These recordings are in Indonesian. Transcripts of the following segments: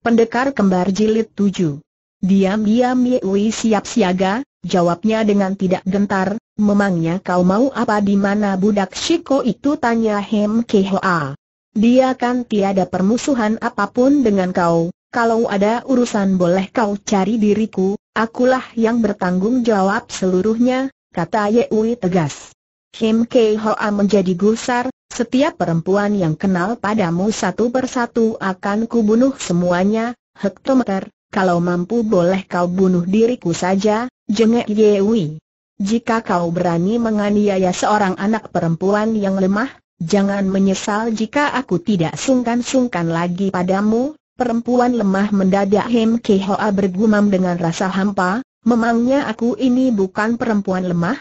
Pendekar kembar jilid 7. Diam-diam Ye Wei siap siaga, jawabnya dengan tidak gentar, memangnya kau mau apa di mana budak Shiko itu tanya Hem Kehoa. Dia kan tiada permusuhan apapun dengan kau, kalau ada urusan boleh kau cari diriku, akulah yang bertanggung jawab seluruhnya, kata Ye Wei tegas. Hem Kehoa menjadi gusar, setiap perempuan yang kenal padamu satu persatu akan kubunuh semuanya, hektometer, kalau mampu boleh kau bunuh diriku saja, jengek Yewi. Jika kau berani menganiaya seorang anak perempuan yang lemah, jangan menyesal jika aku tidak sungkan-sungkan lagi padamu, perempuan lemah mendadak Hem Kehoa bergumam dengan rasa hampa, memangnya aku ini bukan perempuan lemah?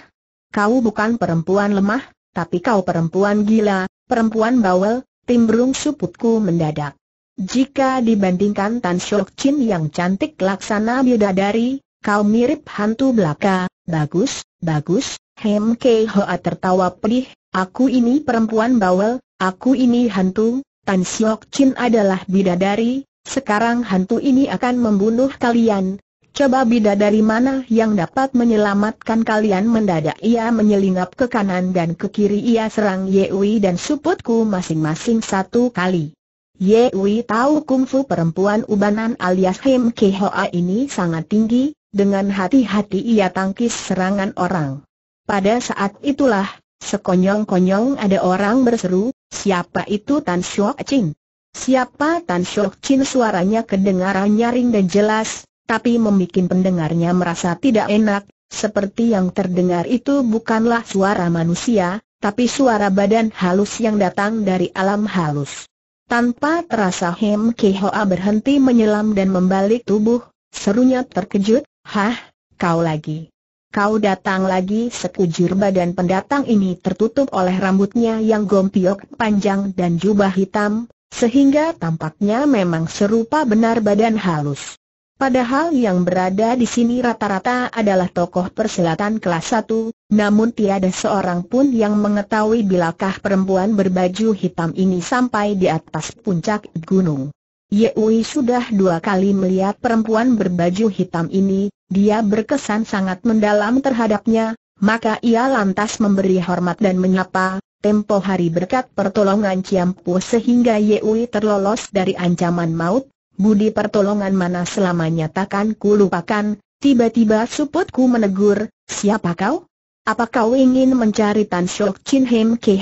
Kau bukan perempuan lemah, tapi kau perempuan gila, perempuan bawel, timbrung suputku mendadak. Jika dibandingkan Tan Shok Chin yang cantik laksana bidadari, kau mirip hantu belaka, bagus, bagus, Hem Kei Hoa tertawa pedih, aku ini perempuan bawel, aku ini hantu, Tan Shok Chin adalah bidadari, sekarang hantu ini akan membunuh kalian, Coba bida dari mana yang dapat menyelamatkan kalian mendadak ia menyelinap ke kanan dan ke kiri ia serang Yewi dan suputku masing-masing satu kali. Yewi tahu kungfu perempuan ubanan alias Him Kehoa ini sangat tinggi, dengan hati-hati ia tangkis serangan orang. Pada saat itulah, sekonyong-konyong ada orang berseru, siapa itu Tan Shok Chin? Siapa Tan Shok Chin suaranya kedengaran nyaring dan jelas, tapi membuat pendengarnya merasa tidak enak, seperti yang terdengar itu bukanlah suara manusia, tapi suara badan halus yang datang dari alam halus. Tanpa terasa Hem Kehoa berhenti menyelam dan membalik tubuh, serunya terkejut, Hah, kau lagi. Kau datang lagi sekujur badan pendatang ini tertutup oleh rambutnya yang gompiok panjang dan jubah hitam, sehingga tampaknya memang serupa benar badan halus. Padahal yang berada di sini rata-rata adalah tokoh perselatan kelas 1, namun tiada seorang pun yang mengetahui bilakah perempuan berbaju hitam ini sampai di atas puncak gunung. Wei sudah dua kali melihat perempuan berbaju hitam ini, dia berkesan sangat mendalam terhadapnya, maka ia lantas memberi hormat dan menyapa, tempo hari berkat pertolongan Ciampu sehingga Wei terlolos dari ancaman maut, budi pertolongan mana selamanya takkan kulupakan, tiba-tiba suputku menegur, siapa kau? Apa kau ingin mencari Tan Shok Chin Hem Ke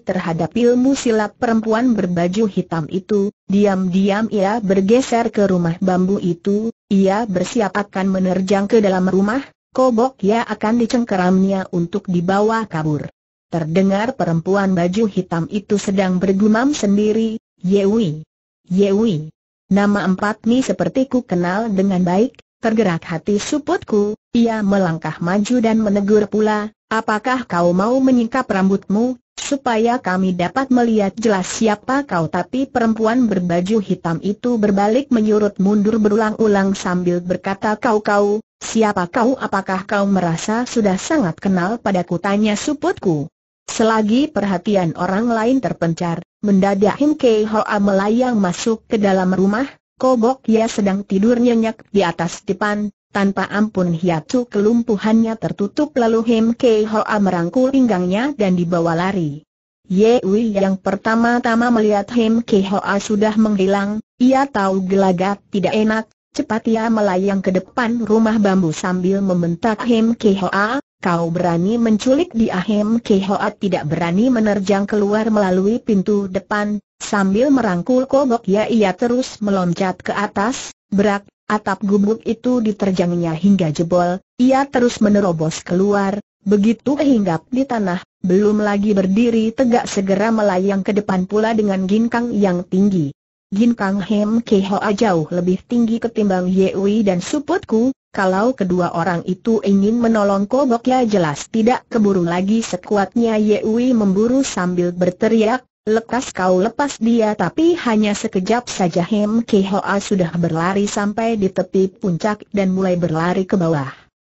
terhadap ilmu silat perempuan berbaju hitam itu? Diam-diam ia bergeser ke rumah bambu itu, ia bersiap akan menerjang ke dalam rumah, kobok ia akan dicengkeramnya untuk dibawa kabur. Terdengar perempuan baju hitam itu sedang bergumam sendiri, Yewi, Yewi, Nama empat ni seperti ku kenal dengan baik, tergerak hati suputku, ia melangkah maju dan menegur pula, apakah kau mau menyingkap rambutmu, supaya kami dapat melihat jelas siapa kau tapi perempuan berbaju hitam itu berbalik menyurut mundur berulang-ulang sambil berkata kau-kau, siapa kau apakah kau merasa sudah sangat kenal padaku tanya suputku. Selagi perhatian orang lain terpencar, Mendadak Him Kei Hoa melayang masuk ke dalam rumah, Kobok ia sedang tidur nyenyak di atas depan, tanpa ampun hiatu kelumpuhannya tertutup lalu Him Kei Hoa merangkul pinggangnya dan dibawa lari. Yewi yang pertama-tama melihat Him Kei Hoa sudah menghilang, ia tahu gelagat tidak enak, cepat ia melayang ke depan rumah bambu sambil membentak Him Kei Hoa, Kau berani menculik di Ahem Kehoat tidak berani menerjang keluar melalui pintu depan, sambil merangkul kobok ya ia terus meloncat ke atas, berak, atap gubuk itu diterjangnya hingga jebol, ia terus menerobos keluar, begitu hinggap di tanah, belum lagi berdiri tegak segera melayang ke depan pula dengan ginkang yang tinggi. Ginkang Hem Kehoa jauh lebih tinggi ketimbang Yewi dan suputku, kalau kedua orang itu ingin menolong Kobok ya jelas tidak keburu lagi sekuatnya Yewi memburu sambil berteriak, lekas kau lepas dia tapi hanya sekejap saja Hem Kehoa sudah berlari sampai di tepi puncak dan mulai berlari ke bawah.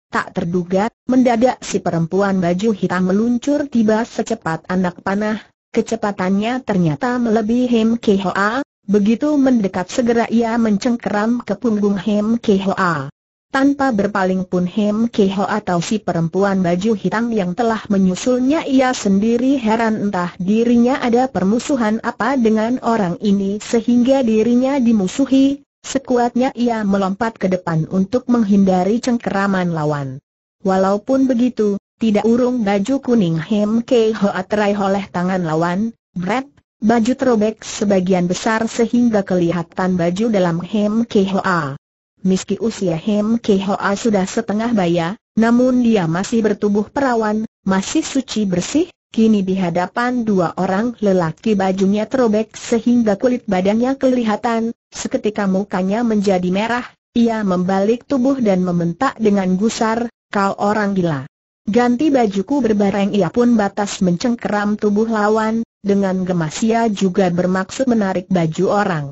Tak terduga, mendadak si perempuan baju hitam meluncur tiba secepat anak panah, kecepatannya ternyata melebihi Hem Kehoa, begitu mendekat segera ia mencengkeram ke punggung Hem Kehoa. Tanpa berpaling pun Hem Keho atau si perempuan baju hitam yang telah menyusulnya ia sendiri heran entah dirinya ada permusuhan apa dengan orang ini sehingga dirinya dimusuhi, sekuatnya ia melompat ke depan untuk menghindari cengkeraman lawan. Walaupun begitu, tidak urung baju kuning Hem Keho atrai oleh tangan lawan, Brett, baju terobek sebagian besar sehingga kelihatan baju dalam Hem A. Meski usia Hem Kehoa sudah setengah baya, namun dia masih bertubuh perawan, masih suci bersih, kini di hadapan dua orang lelaki bajunya terobek sehingga kulit badannya kelihatan, seketika mukanya menjadi merah, ia membalik tubuh dan membentak dengan gusar, kau orang gila. Ganti bajuku berbareng ia pun batas mencengkeram tubuh lawan, dengan gemas ia juga bermaksud menarik baju orang.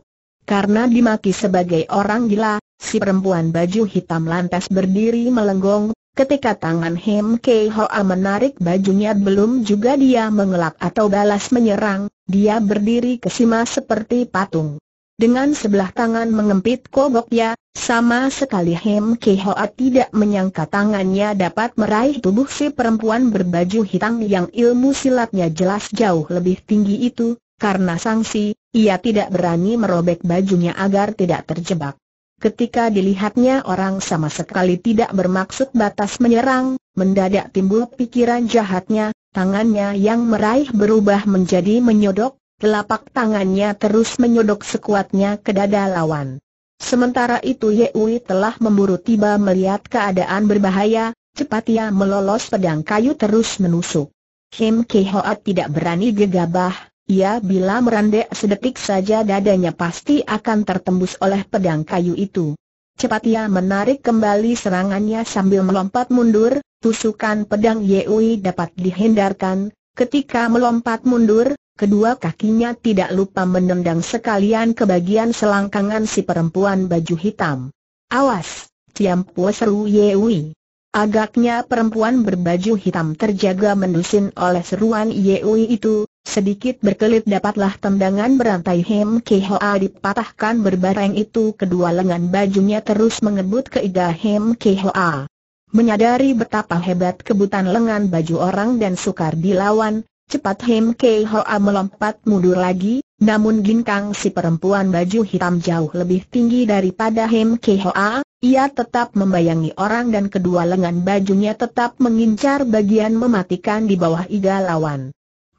Karena dimaki sebagai orang gila, si perempuan baju hitam lantas berdiri melenggong, ketika tangan Hem Kei Hoa menarik bajunya belum juga dia mengelak atau balas menyerang, dia berdiri kesima seperti patung. Dengan sebelah tangan mengempit koboknya, sama sekali Hem Kei Hoa tidak menyangka tangannya dapat meraih tubuh si perempuan berbaju hitam yang ilmu silatnya jelas jauh lebih tinggi itu, karena sanksi, ia tidak berani merobek bajunya agar tidak terjebak. Ketika dilihatnya orang sama sekali tidak bermaksud batas menyerang, mendadak timbul pikiran jahatnya, tangannya yang meraih berubah menjadi menyodok, telapak tangannya terus menyodok sekuatnya ke dada lawan. Sementara itu Ui telah memburu tiba melihat keadaan berbahaya, cepat ia melolos pedang kayu terus menusuk. Kim Ki Hoat tidak berani gegabah, ia bila merendek sedetik saja dadanya pasti akan tertembus oleh pedang kayu itu. Cepat ia menarik kembali serangannya sambil melompat mundur, tusukan pedang Yeui dapat dihindarkan, ketika melompat mundur, kedua kakinya tidak lupa menendang sekalian ke bagian selangkangan si perempuan baju hitam. Awas, Ciampu seru Yeui. Agaknya perempuan berbaju hitam terjaga mendusin oleh seruan Yeui itu, Sedikit berkelit dapatlah tendangan berantai Hem Kehoa dipatahkan berbareng itu kedua lengan bajunya terus mengebut ke iga Hem Kehoa. Menyadari betapa hebat kebutan lengan baju orang dan sukar dilawan, cepat Hem Kehoa melompat mundur lagi, namun ginkang si perempuan baju hitam jauh lebih tinggi daripada Hem Kehoa, ia tetap membayangi orang dan kedua lengan bajunya tetap mengincar bagian mematikan di bawah iga lawan.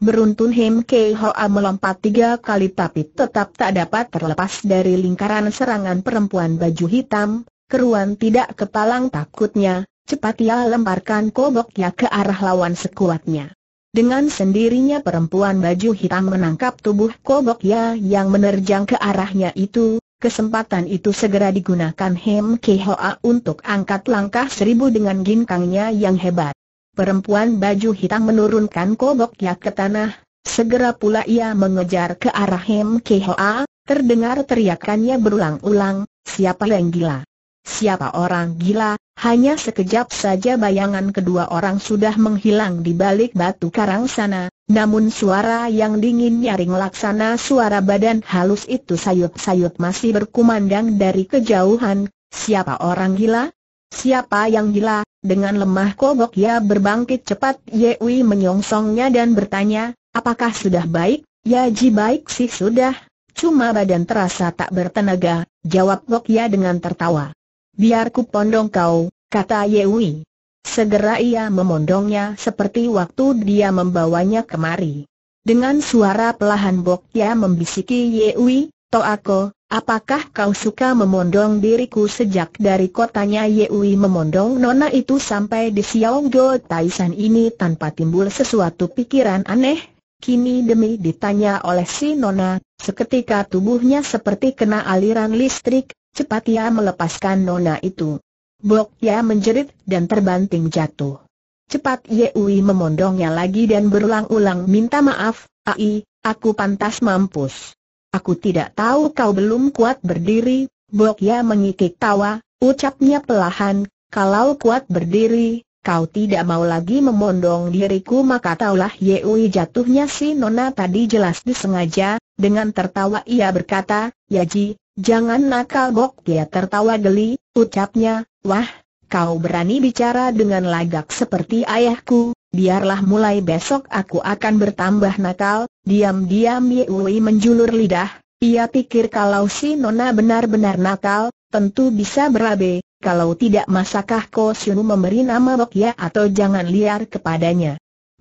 Beruntun Hem Kei Hoa melompat tiga kali tapi tetap tak dapat terlepas dari lingkaran serangan perempuan baju hitam, keruan tidak kepalang takutnya, cepat ia lemparkan koboknya ke arah lawan sekuatnya. Dengan sendirinya perempuan baju hitam menangkap tubuh koboknya yang menerjang ke arahnya itu, Kesempatan itu segera digunakan Hem Hoa untuk angkat langkah seribu dengan ginkangnya yang hebat. Perempuan baju hitam menurunkan koboknya ke tanah, segera pula ia mengejar ke arah Hem Kehoa, terdengar teriakannya berulang-ulang, siapa yang gila? Siapa orang gila? Hanya sekejap saja bayangan kedua orang sudah menghilang di balik batu karang sana, namun suara yang dingin nyaring laksana suara badan halus itu sayut-sayut masih berkumandang dari kejauhan, siapa orang gila? Siapa yang gila? Dengan lemah kobok ia berbangkit cepat Yewi menyongsongnya dan bertanya, apakah sudah baik? Ya ji baik sih sudah, cuma badan terasa tak bertenaga, jawab Gok dengan tertawa. Biar ku pondong kau, kata Yewi. Segera ia memondongnya seperti waktu dia membawanya kemari. Dengan suara pelahan Bok membisiki Yewi, Toako, Apakah kau suka memondong diriku sejak dari kotanya Yeui memondong nona itu sampai di Xiaogo Taisan ini tanpa timbul sesuatu pikiran aneh? Kini demi ditanya oleh si nona, seketika tubuhnya seperti kena aliran listrik, cepat ia melepaskan nona itu. Blok ia menjerit dan terbanting jatuh. Cepat Yeui memondongnya lagi dan berulang-ulang minta maaf, Ai, aku pantas mampus. Aku tidak tahu kau belum kuat berdiri, ya mengikik tawa, ucapnya pelahan, kalau kuat berdiri, kau tidak mau lagi memondong diriku maka taulah Yeui jatuhnya si Nona tadi jelas disengaja, dengan tertawa ia berkata, Yaji, jangan nakal Bokya tertawa geli, ucapnya, wah, kau berani bicara dengan lagak seperti ayahku, biarlah mulai besok aku akan bertambah nakal, diam-diam Ye Wei menjulur lidah, ia pikir kalau si Nona benar-benar nakal, tentu bisa berabe, kalau tidak masakah Ko Siu memberi nama Ya atau jangan liar kepadanya.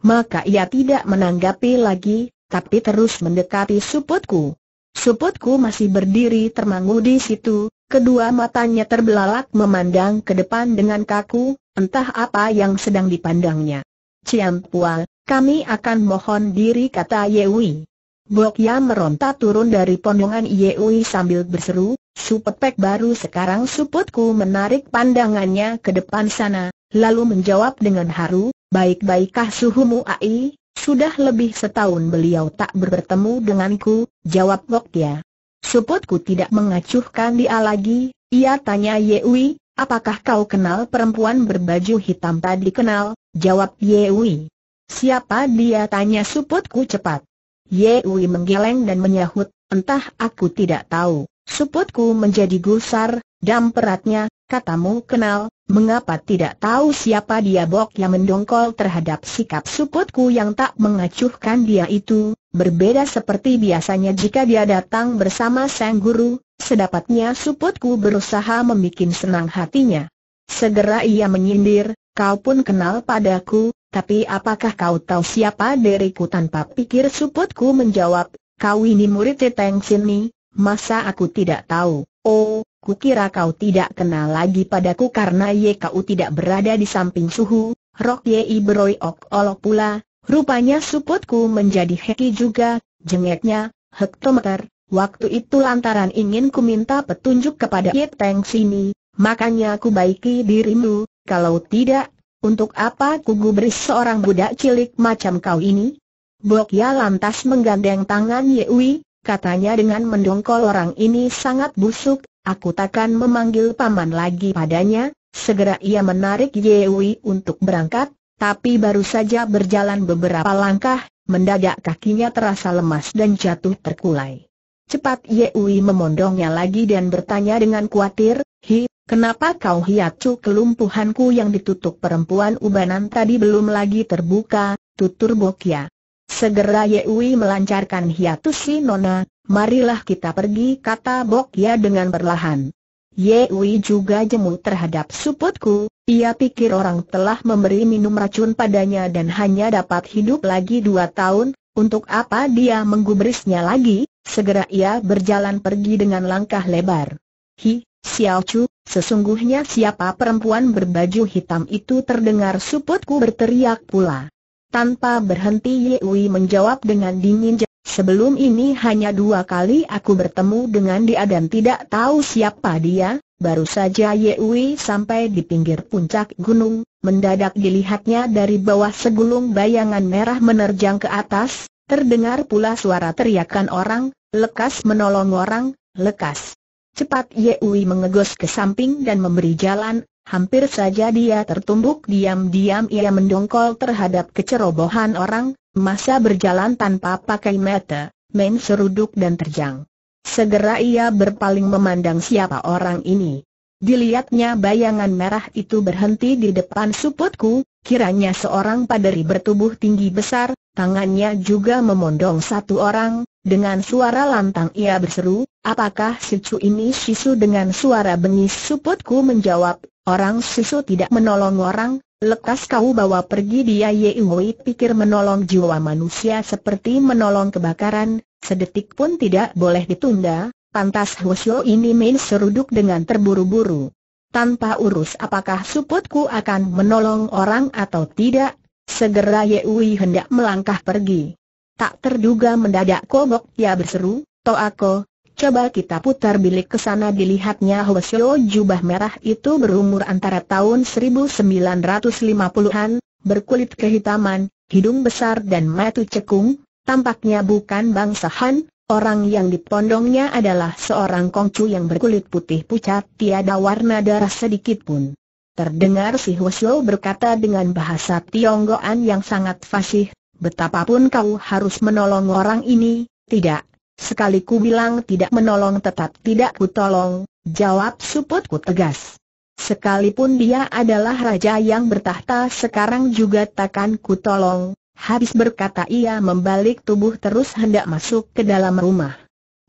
Maka ia tidak menanggapi lagi, tapi terus mendekati suputku. Suputku masih berdiri termangu di situ, kedua matanya terbelalak memandang ke depan dengan kaku, entah apa yang sedang dipandangnya. Ciam Pual, kami akan mohon diri kata Yewi. Bokya meronta turun dari pondongan Yewi sambil berseru, Supetpek baru sekarang suputku menarik pandangannya ke depan sana, lalu menjawab dengan haru, baik-baikkah suhumu ai, sudah lebih setahun beliau tak bertemu denganku, jawab Bokya. Suputku tidak mengacuhkan dia lagi, ia tanya Yewi, apakah kau kenal perempuan berbaju hitam tadi kenal, Jawab Yewi. Siapa dia tanya suputku cepat. Yewi menggeleng dan menyahut, entah aku tidak tahu. Suputku menjadi gusar, dam peratnya, katamu kenal, mengapa tidak tahu siapa dia Bok yang mendongkol terhadap sikap suputku yang tak mengacuhkan dia itu, berbeda seperti biasanya jika dia datang bersama sang guru, sedapatnya suputku berusaha membuat senang hatinya. Segera ia menyindir, Kau pun kenal padaku, tapi apakah kau tahu siapa diriku tanpa pikir suputku menjawab, kau ini murid Teteng Sini, masa aku tidak tahu, oh, kukira kau tidak kenal lagi padaku karena Ye YKU tidak berada di samping suhu, Rok Yi Beroy Ok Olok pula, rupanya suputku menjadi heki juga, jengeknya, hektometer, waktu itu lantaran ingin ku minta petunjuk kepada Yeteng Sini, makanya ku baiki dirimu, kalau tidak, untuk apa kugubris seorang budak cilik macam kau ini? Bok Ya lantas menggandeng tangan Yewi, katanya dengan mendongkol orang ini sangat busuk, aku takkan memanggil paman lagi padanya, segera ia menarik Yewi untuk berangkat, tapi baru saja berjalan beberapa langkah, mendadak kakinya terasa lemas dan jatuh terkulai. Cepat Yewi memondongnya lagi dan bertanya dengan khawatir, Hi, Kenapa kau hiacu kelumpuhanku yang ditutup perempuan ubanan tadi belum lagi terbuka, tutur Bokia. Segera Yewi melancarkan hiatus si Nona, marilah kita pergi kata Bokia dengan perlahan. Yewi juga jemu terhadap suputku, ia pikir orang telah memberi minum racun padanya dan hanya dapat hidup lagi dua tahun, untuk apa dia menggubrisnya lagi, segera ia berjalan pergi dengan langkah lebar. Hi, Xiao Chu, Sesungguhnya siapa perempuan berbaju hitam itu terdengar suputku berteriak pula. Tanpa berhenti Yewi menjawab dengan dingin Sebelum ini hanya dua kali aku bertemu dengan dia dan tidak tahu siapa dia, baru saja Yewi sampai di pinggir puncak gunung, mendadak dilihatnya dari bawah segulung bayangan merah menerjang ke atas, terdengar pula suara teriakan orang, lekas menolong orang, lekas. Cepat Yewi mengegos ke samping dan memberi jalan, hampir saja dia tertumbuk diam-diam ia mendongkol terhadap kecerobohan orang, masa berjalan tanpa pakai mata, main seruduk dan terjang. Segera ia berpaling memandang siapa orang ini. Dilihatnya bayangan merah itu berhenti di depan suputku, kiranya seorang paderi bertubuh tinggi besar, tangannya juga memondong satu orang, dengan suara lantang ia berseru, apakah Sisu ini Sisu dengan suara bengis suputku menjawab, orang Sisu tidak menolong orang, lekas kau bawa pergi dia Yewi pikir menolong jiwa manusia seperti menolong kebakaran, sedetik pun tidak boleh ditunda, pantas Hwasyo ini main seruduk dengan terburu-buru. Tanpa urus apakah suputku akan menolong orang atau tidak, segera Yewi hendak melangkah pergi. Tak terduga mendadak kobok ia berseru, Toako, coba kita putar bilik ke sana dilihatnya Hwasyo jubah merah itu berumur antara tahun 1950-an, berkulit kehitaman, hidung besar dan matu cekung, tampaknya bukan bangsa Han, orang yang dipondongnya adalah seorang kongcu yang berkulit putih pucat tiada warna darah sedikit pun. Terdengar si Hwasyo berkata dengan bahasa Tionggoan yang sangat fasih, Betapapun kau harus menolong orang ini, tidak. Sekali ku bilang tidak menolong tetap tidak ku tolong, jawab suputku tegas. Sekalipun dia adalah raja yang bertahta sekarang juga takkan ku tolong. Habis berkata ia membalik tubuh terus hendak masuk ke dalam rumah.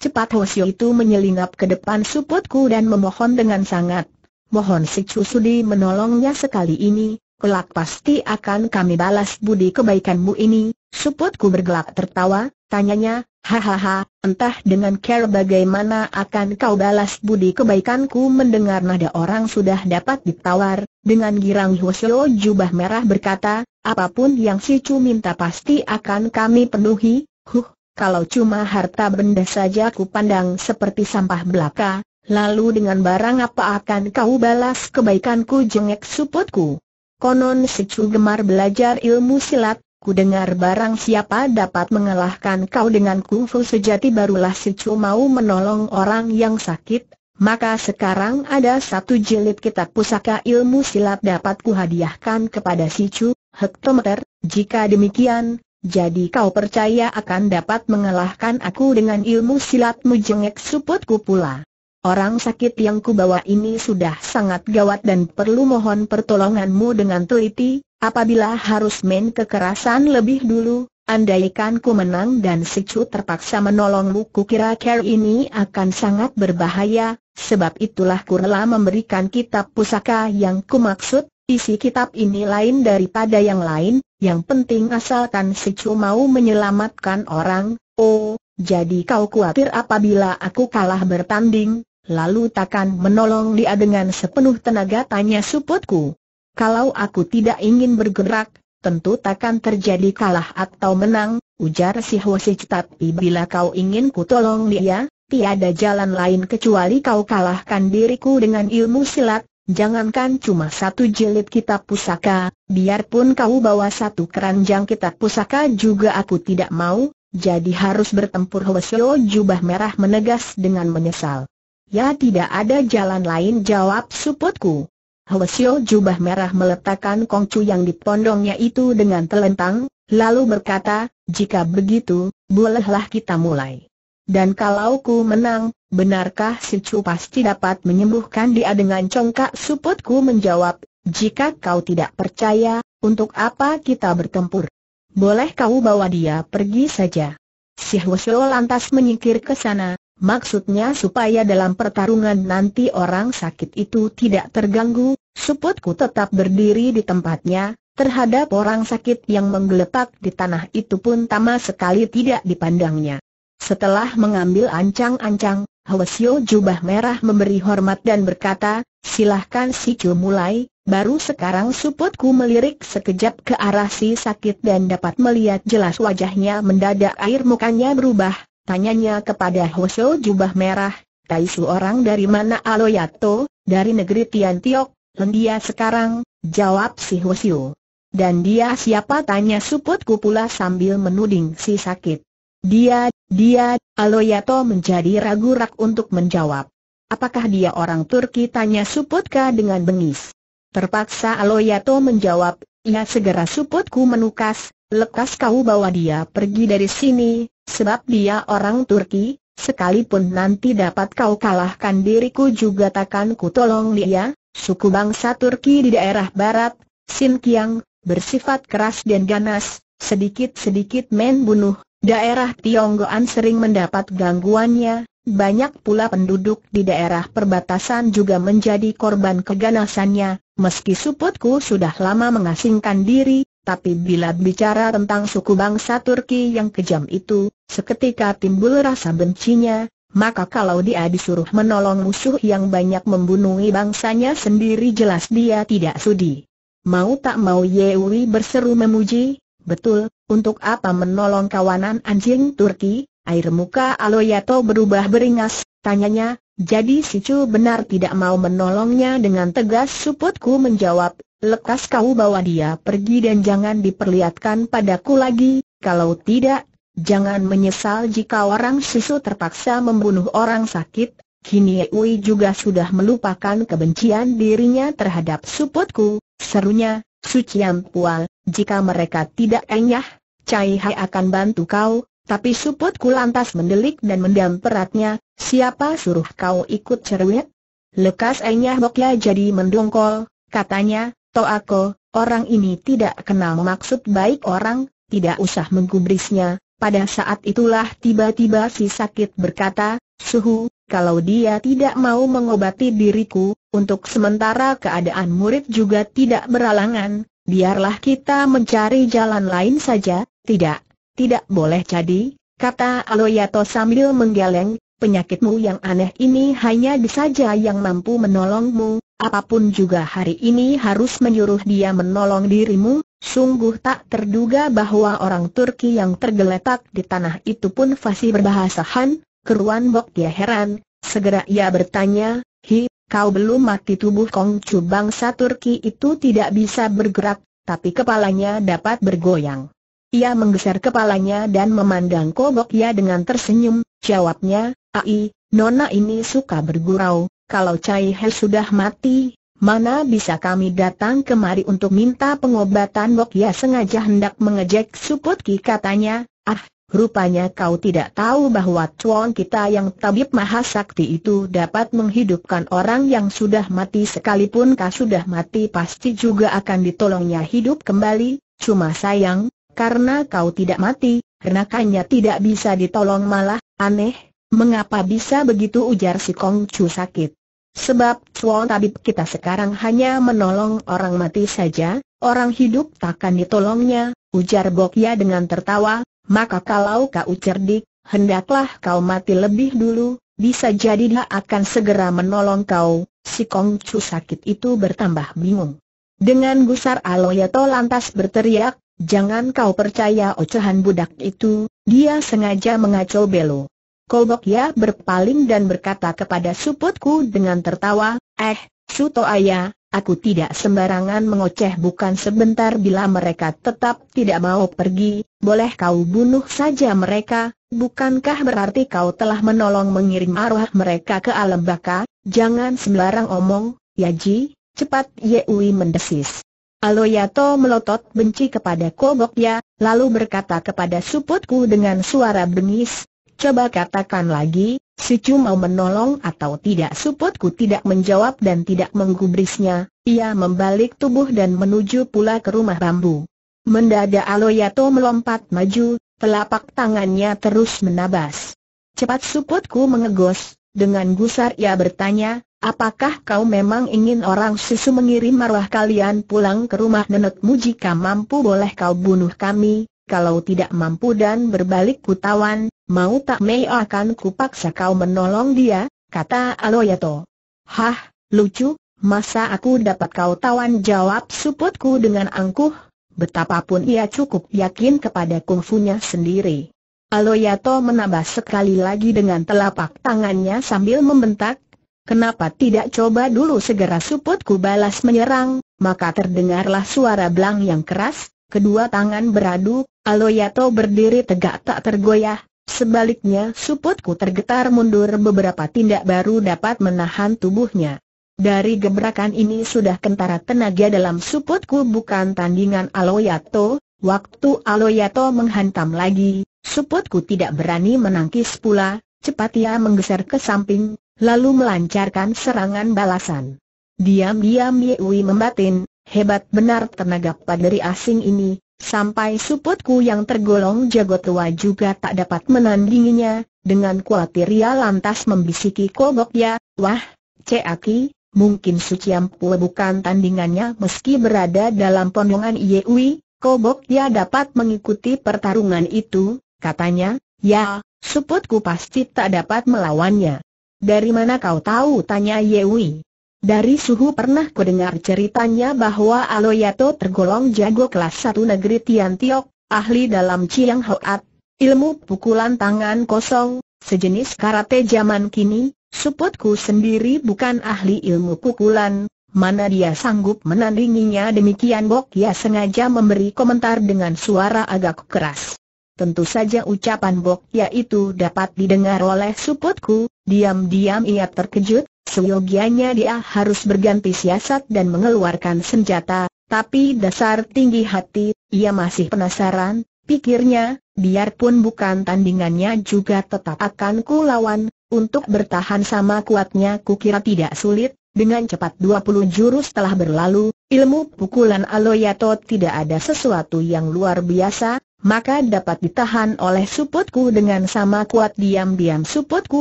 Cepat Hosio itu menyelinap ke depan suputku dan memohon dengan sangat. Mohon si Cusudi menolongnya sekali ini, kelak pasti akan kami balas budi kebaikanmu ini, suputku bergelak tertawa, tanyanya, hahaha, entah dengan care bagaimana akan kau balas budi kebaikanku mendengar nada orang sudah dapat ditawar, dengan girang Hwasyo jubah merah berkata, apapun yang si Cu minta pasti akan kami penuhi, huh, kalau cuma harta benda saja ku pandang seperti sampah belaka, lalu dengan barang apa akan kau balas kebaikanku jengek suputku? Konon Secu gemar belajar ilmu silat, ku dengar barang siapa dapat mengalahkan kau dengan kungfu sejati barulah Secu mau menolong orang yang sakit, maka sekarang ada satu jilid kitab pusaka ilmu silat dapat ku hadiahkan kepada si Chu, hektometer, jika demikian, jadi kau percaya akan dapat mengalahkan aku dengan ilmu silatmu jengek suputku pula. Orang sakit yang kubawa ini sudah sangat gawat dan perlu mohon pertolonganmu dengan teliti, apabila harus main kekerasan lebih dulu, andaikan ku menang dan si Chu terpaksa menolongmu kukira care ini akan sangat berbahaya, sebab itulah ku rela memberikan kitab pusaka yang ku maksud. isi kitab ini lain daripada yang lain, yang penting asalkan si Chu mau menyelamatkan orang, oh, jadi kau khawatir apabila aku kalah bertanding, Lalu takkan menolong dia dengan sepenuh tenaga tanya suputku. Kalau aku tidak ingin bergerak, tentu takkan terjadi kalah atau menang, ujar si Hosi Tapi bila kau ingin kutolong dia, tiada jalan lain kecuali kau kalahkan diriku dengan ilmu silat, Jangankan cuma satu jilid kitab pusaka, biarpun kau bawa satu keranjang kitab pusaka juga aku tidak mau, jadi harus bertempur Hwasyo jubah merah menegas dengan menyesal. Ya tidak ada jalan lain jawab suputku. Hwesio jubah merah meletakkan kongcu yang dipondongnya itu dengan telentang, lalu berkata, jika begitu, bolehlah kita mulai. Dan kalau ku menang, benarkah si Cu pasti dapat menyembuhkan dia dengan congkak suputku menjawab, jika kau tidak percaya, untuk apa kita bertempur? Boleh kau bawa dia pergi saja. Si Hwesio lantas menyingkir ke sana, Maksudnya supaya dalam pertarungan nanti orang sakit itu tidak terganggu, suputku tetap berdiri di tempatnya, terhadap orang sakit yang menggeletak di tanah itu pun sama sekali tidak dipandangnya. Setelah mengambil ancang-ancang, Hwasyo jubah merah memberi hormat dan berkata, silahkan si Chu mulai, baru sekarang suputku melirik sekejap ke arah si sakit dan dapat melihat jelas wajahnya mendadak air mukanya berubah, Tanyanya kepada Hoshio jubah merah, Tai Su orang dari mana Aloyato, dari negeri Tian Tiok, Lendia sekarang, jawab si Hoshio. Dan dia siapa tanya suputku pula sambil menuding si sakit. Dia, dia, Aloyato menjadi ragu rak untuk menjawab. Apakah dia orang Turki tanya suputka dengan bengis. Terpaksa Aloyato menjawab, ya segera suputku menukas, lekas kau bawa dia pergi dari sini, Sebab dia orang Turki, sekalipun nanti dapat kau kalahkan diriku juga takkan ku tolong dia, suku bangsa Turki di daerah barat, Sinkiang, bersifat keras dan ganas, sedikit-sedikit main bunuh, daerah Tionggoan sering mendapat gangguannya, banyak pula penduduk di daerah perbatasan juga menjadi korban keganasannya, meski suputku sudah lama mengasingkan diri, tapi bila bicara tentang suku bangsa Turki yang kejam itu, Seketika timbul rasa bencinya, maka kalau dia disuruh menolong musuh yang banyak membunuhi bangsanya sendiri jelas dia tidak sudi. Mau tak mau Yewi berseru memuji, betul, untuk apa menolong kawanan anjing Turki, air muka Aloyato berubah beringas, tanyanya, jadi si Chu benar tidak mau menolongnya dengan tegas suputku menjawab, lekas kau bawa dia pergi dan jangan diperlihatkan padaku lagi, kalau tidak Jangan menyesal jika orang susu terpaksa membunuh orang sakit, kini Ui juga sudah melupakan kebencian dirinya terhadap suputku, serunya, Sucian Pual, jika mereka tidak enyah, Cai Hai akan bantu kau, tapi suputku lantas mendelik dan mendam peratnya, siapa suruh kau ikut cerewet? Lekas enyah Bokya jadi mendongkol, katanya, aku, orang ini tidak kenal maksud baik orang, tidak usah menggubrisnya, pada saat itulah tiba-tiba si sakit berkata, Suhu, kalau dia tidak mau mengobati diriku, untuk sementara keadaan murid juga tidak beralangan, biarlah kita mencari jalan lain saja, tidak, tidak boleh jadi, kata Aloyato sambil menggeleng, penyakitmu yang aneh ini hanya disaja yang mampu menolongmu, apapun juga hari ini harus menyuruh dia menolong dirimu, Sungguh tak terduga bahwa orang Turki yang tergeletak di tanah itu pun fasih berbahasa Han, keruan Bok dia heran, segera ia bertanya, Hi, kau belum mati tubuh Kongcu bangsa Turki itu tidak bisa bergerak, tapi kepalanya dapat bergoyang. Ia menggeser kepalanya dan memandang Kobok ia dengan tersenyum, jawabnya, Ai, nona ini suka bergurau, kalau Cai He sudah mati, Mana bisa kami datang kemari untuk minta pengobatan Bok Ya sengaja hendak mengejek Suput Ki katanya, ah, rupanya kau tidak tahu bahwa cuan kita yang tabib mahasakti itu dapat menghidupkan orang yang sudah mati sekalipun kau sudah mati pasti juga akan ditolongnya hidup kembali, cuma sayang, karena kau tidak mati, renakannya tidak bisa ditolong malah, aneh, mengapa bisa begitu ujar si Kong Chu sakit. Sebab Tuan Tabib kita sekarang hanya menolong orang mati saja, orang hidup takkan ditolongnya, ujar Bokya dengan tertawa, maka kalau kau cerdik, hendaklah kau mati lebih dulu, bisa jadi dia akan segera menolong kau, si kongcu sakit itu bertambah bingung. Dengan gusar Aloyato lantas berteriak, jangan kau percaya ocehan budak itu, dia sengaja mengacau Belo. Kobokya berpaling dan berkata kepada suputku dengan tertawa, Eh, Suto Ayah, aku tidak sembarangan mengoceh bukan sebentar bila mereka tetap tidak mau pergi, boleh kau bunuh saja mereka, bukankah berarti kau telah menolong mengirim arwah mereka ke alam baka, jangan sembarang omong, Yaji, cepat Yeui mendesis. Aloyato melotot benci kepada Kobokya, lalu berkata kepada suputku dengan suara bengis, Coba katakan lagi, si Chu mau menolong atau tidak suputku tidak menjawab dan tidak menggubrisnya, ia membalik tubuh dan menuju pula ke rumah bambu. Mendadak Aloyato melompat maju, telapak tangannya terus menabas. Cepat suputku mengegos, dengan gusar ia bertanya, apakah kau memang ingin orang susu mengirim marwah kalian pulang ke rumah nenekmu jika mampu boleh kau bunuh kami, kalau tidak mampu dan berbalik kutawan, Mau tak Mei akan kupaksa kau menolong dia, kata Aloyato. Hah, lucu, masa aku dapat kau tawan jawab suputku dengan angkuh, betapapun ia cukup yakin kepada kungfunya sendiri. Aloyato menambah sekali lagi dengan telapak tangannya sambil membentak, Kenapa tidak coba dulu segera suputku balas menyerang, maka terdengarlah suara belang yang keras, kedua tangan beradu, Aloyato berdiri tegak tak tergoyah, Sebaliknya suputku tergetar mundur beberapa tindak baru dapat menahan tubuhnya. Dari gebrakan ini sudah kentara tenaga dalam suputku bukan tandingan Aloyato, waktu Aloyato menghantam lagi, suputku tidak berani menangkis pula, cepat ia menggeser ke samping, lalu melancarkan serangan balasan. Diam-diam Yewi membatin, hebat benar tenaga paderi asing ini, Sampai suputku yang tergolong jago tua juga tak dapat menandinginya, dengan kuatir ia lantas membisiki kogok ya, wah, Ceaki, mungkin Suciampue bukan tandingannya meski berada dalam pondongan Yewi, kogok ya dapat mengikuti pertarungan itu, katanya, ya, suputku pasti tak dapat melawannya. Dari mana kau tahu? tanya Yewi. Dari suhu pernah dengar ceritanya bahwa Aloyato tergolong jago kelas satu negeri Tiantiok, ahli dalam Chiang Hoat, ilmu pukulan tangan kosong, sejenis karate zaman kini, suputku sendiri bukan ahli ilmu pukulan, mana dia sanggup menandinginya demikian Bok Ya sengaja memberi komentar dengan suara agak keras. Tentu saja ucapan Bok Ya itu dapat didengar oleh suputku, diam-diam ia terkejut, Seyogianya dia harus berganti siasat dan mengeluarkan senjata, tapi dasar tinggi hati, ia masih penasaran, pikirnya, biarpun bukan tandingannya juga tetap akan ku lawan. untuk bertahan sama kuatnya kukira tidak sulit, dengan cepat 20 jurus telah berlalu, ilmu pukulan Aloyato tidak ada sesuatu yang luar biasa, maka dapat ditahan oleh suputku dengan sama kuat diam-diam suputku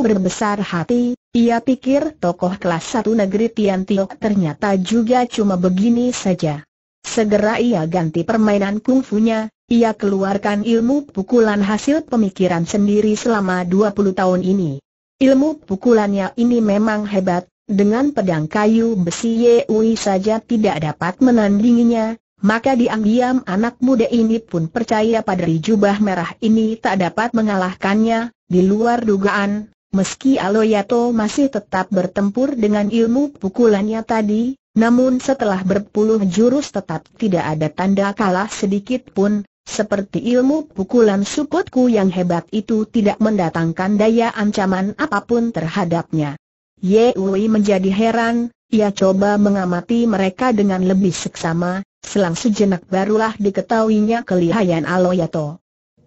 berbesar hati, ia pikir tokoh kelas satu negeri Tian Tiok ternyata juga cuma begini saja. Segera ia ganti permainan kungfunya, ia keluarkan ilmu pukulan hasil pemikiran sendiri selama 20 tahun ini. Ilmu pukulannya ini memang hebat, dengan pedang kayu besi Yeui saja tidak dapat menandinginya, maka diam-diam anak muda ini pun percaya pada jubah merah ini tak dapat mengalahkannya, di luar dugaan, meski Aloyato masih tetap bertempur dengan ilmu pukulannya tadi, namun setelah berpuluh jurus tetap tidak ada tanda kalah sedikit pun, seperti ilmu pukulan suputku yang hebat itu tidak mendatangkan daya ancaman apapun terhadapnya. Yeui menjadi heran, ia coba mengamati mereka dengan lebih seksama, Selang sejenak barulah diketahuinya kelihayan Aloyato.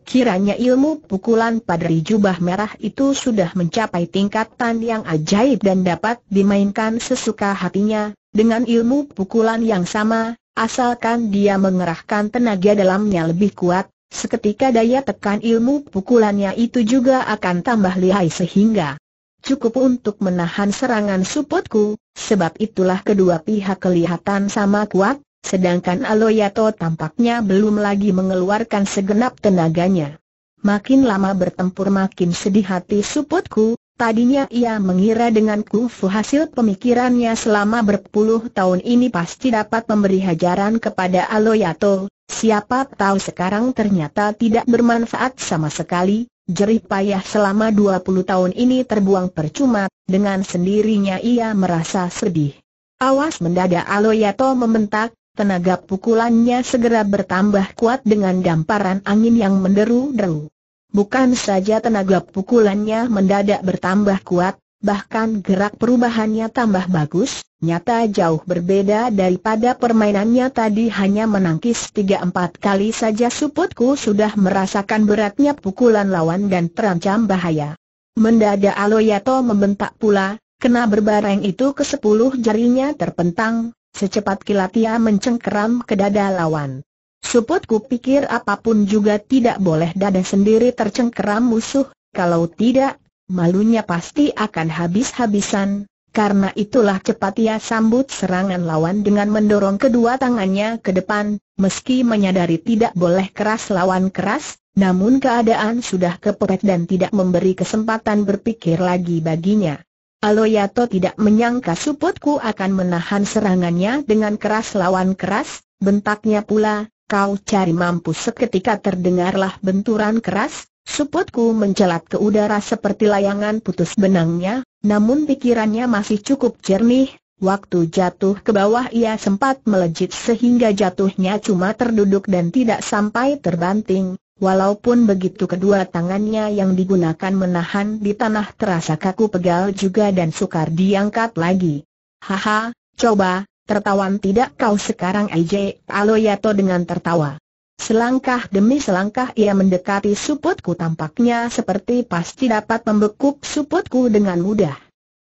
Kiranya ilmu pukulan padri jubah merah itu sudah mencapai tingkatan yang ajaib dan dapat dimainkan sesuka hatinya, dengan ilmu pukulan yang sama, asalkan dia mengerahkan tenaga dalamnya lebih kuat, seketika daya tekan ilmu pukulannya itu juga akan tambah lihai sehingga cukup untuk menahan serangan supotku. sebab itulah kedua pihak kelihatan sama kuat, sedangkan Aloyato tampaknya belum lagi mengeluarkan segenap tenaganya. Makin lama bertempur makin sedih hati suputku, tadinya ia mengira dengan kufu hasil pemikirannya selama berpuluh tahun ini pasti dapat memberi hajaran kepada Aloyato, siapa tahu sekarang ternyata tidak bermanfaat sama sekali, jerih payah selama 20 tahun ini terbuang percuma, dengan sendirinya ia merasa sedih. Awas mendadak Aloyato membentak, Tenaga pukulannya segera bertambah kuat dengan damparan angin yang menderu-deru. Bukan saja tenaga pukulannya mendadak bertambah kuat, bahkan gerak perubahannya tambah bagus, nyata jauh berbeda daripada permainannya tadi hanya menangkis 3-4 kali saja suputku sudah merasakan beratnya pukulan lawan dan terancam bahaya. Mendadak Aloyato membentak pula, kena berbareng itu ke sepuluh jarinya terpentang, Secepat kilat ia mencengkeram ke dada lawan. Suputku pikir apapun juga tidak boleh dada sendiri tercengkeram musuh, kalau tidak, malunya pasti akan habis-habisan. Karena itulah cepat ia sambut serangan lawan dengan mendorong kedua tangannya ke depan, meski menyadari tidak boleh keras lawan keras, namun keadaan sudah kepepet dan tidak memberi kesempatan berpikir lagi baginya. Aloyato tidak menyangka suputku akan menahan serangannya dengan keras lawan keras, bentaknya pula, kau cari mampus seketika terdengarlah benturan keras, suputku mencelat ke udara seperti layangan putus benangnya, namun pikirannya masih cukup jernih, waktu jatuh ke bawah ia sempat melejit sehingga jatuhnya cuma terduduk dan tidak sampai terbanting, Walaupun begitu kedua tangannya yang digunakan menahan di tanah terasa kaku pegal juga dan sukar diangkat lagi. Haha, coba, tertawan tidak kau sekarang AJ Aloyato dengan tertawa. Selangkah demi selangkah ia mendekati suputku tampaknya seperti pasti dapat membekuk suputku dengan mudah.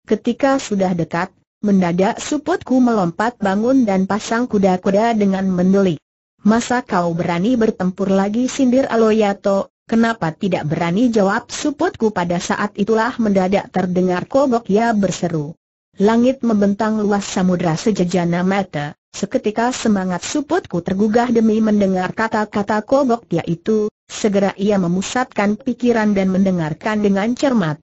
Ketika sudah dekat, mendadak suputku melompat bangun dan pasang kuda-kuda dengan mendelik. Masa kau berani bertempur lagi sindir Aloyato, kenapa tidak berani jawab suputku pada saat itulah mendadak terdengar kobok ya berseru. Langit membentang luas samudra sejajana mata, seketika semangat suputku tergugah demi mendengar kata-kata kobok dia itu, segera ia memusatkan pikiran dan mendengarkan dengan cermat.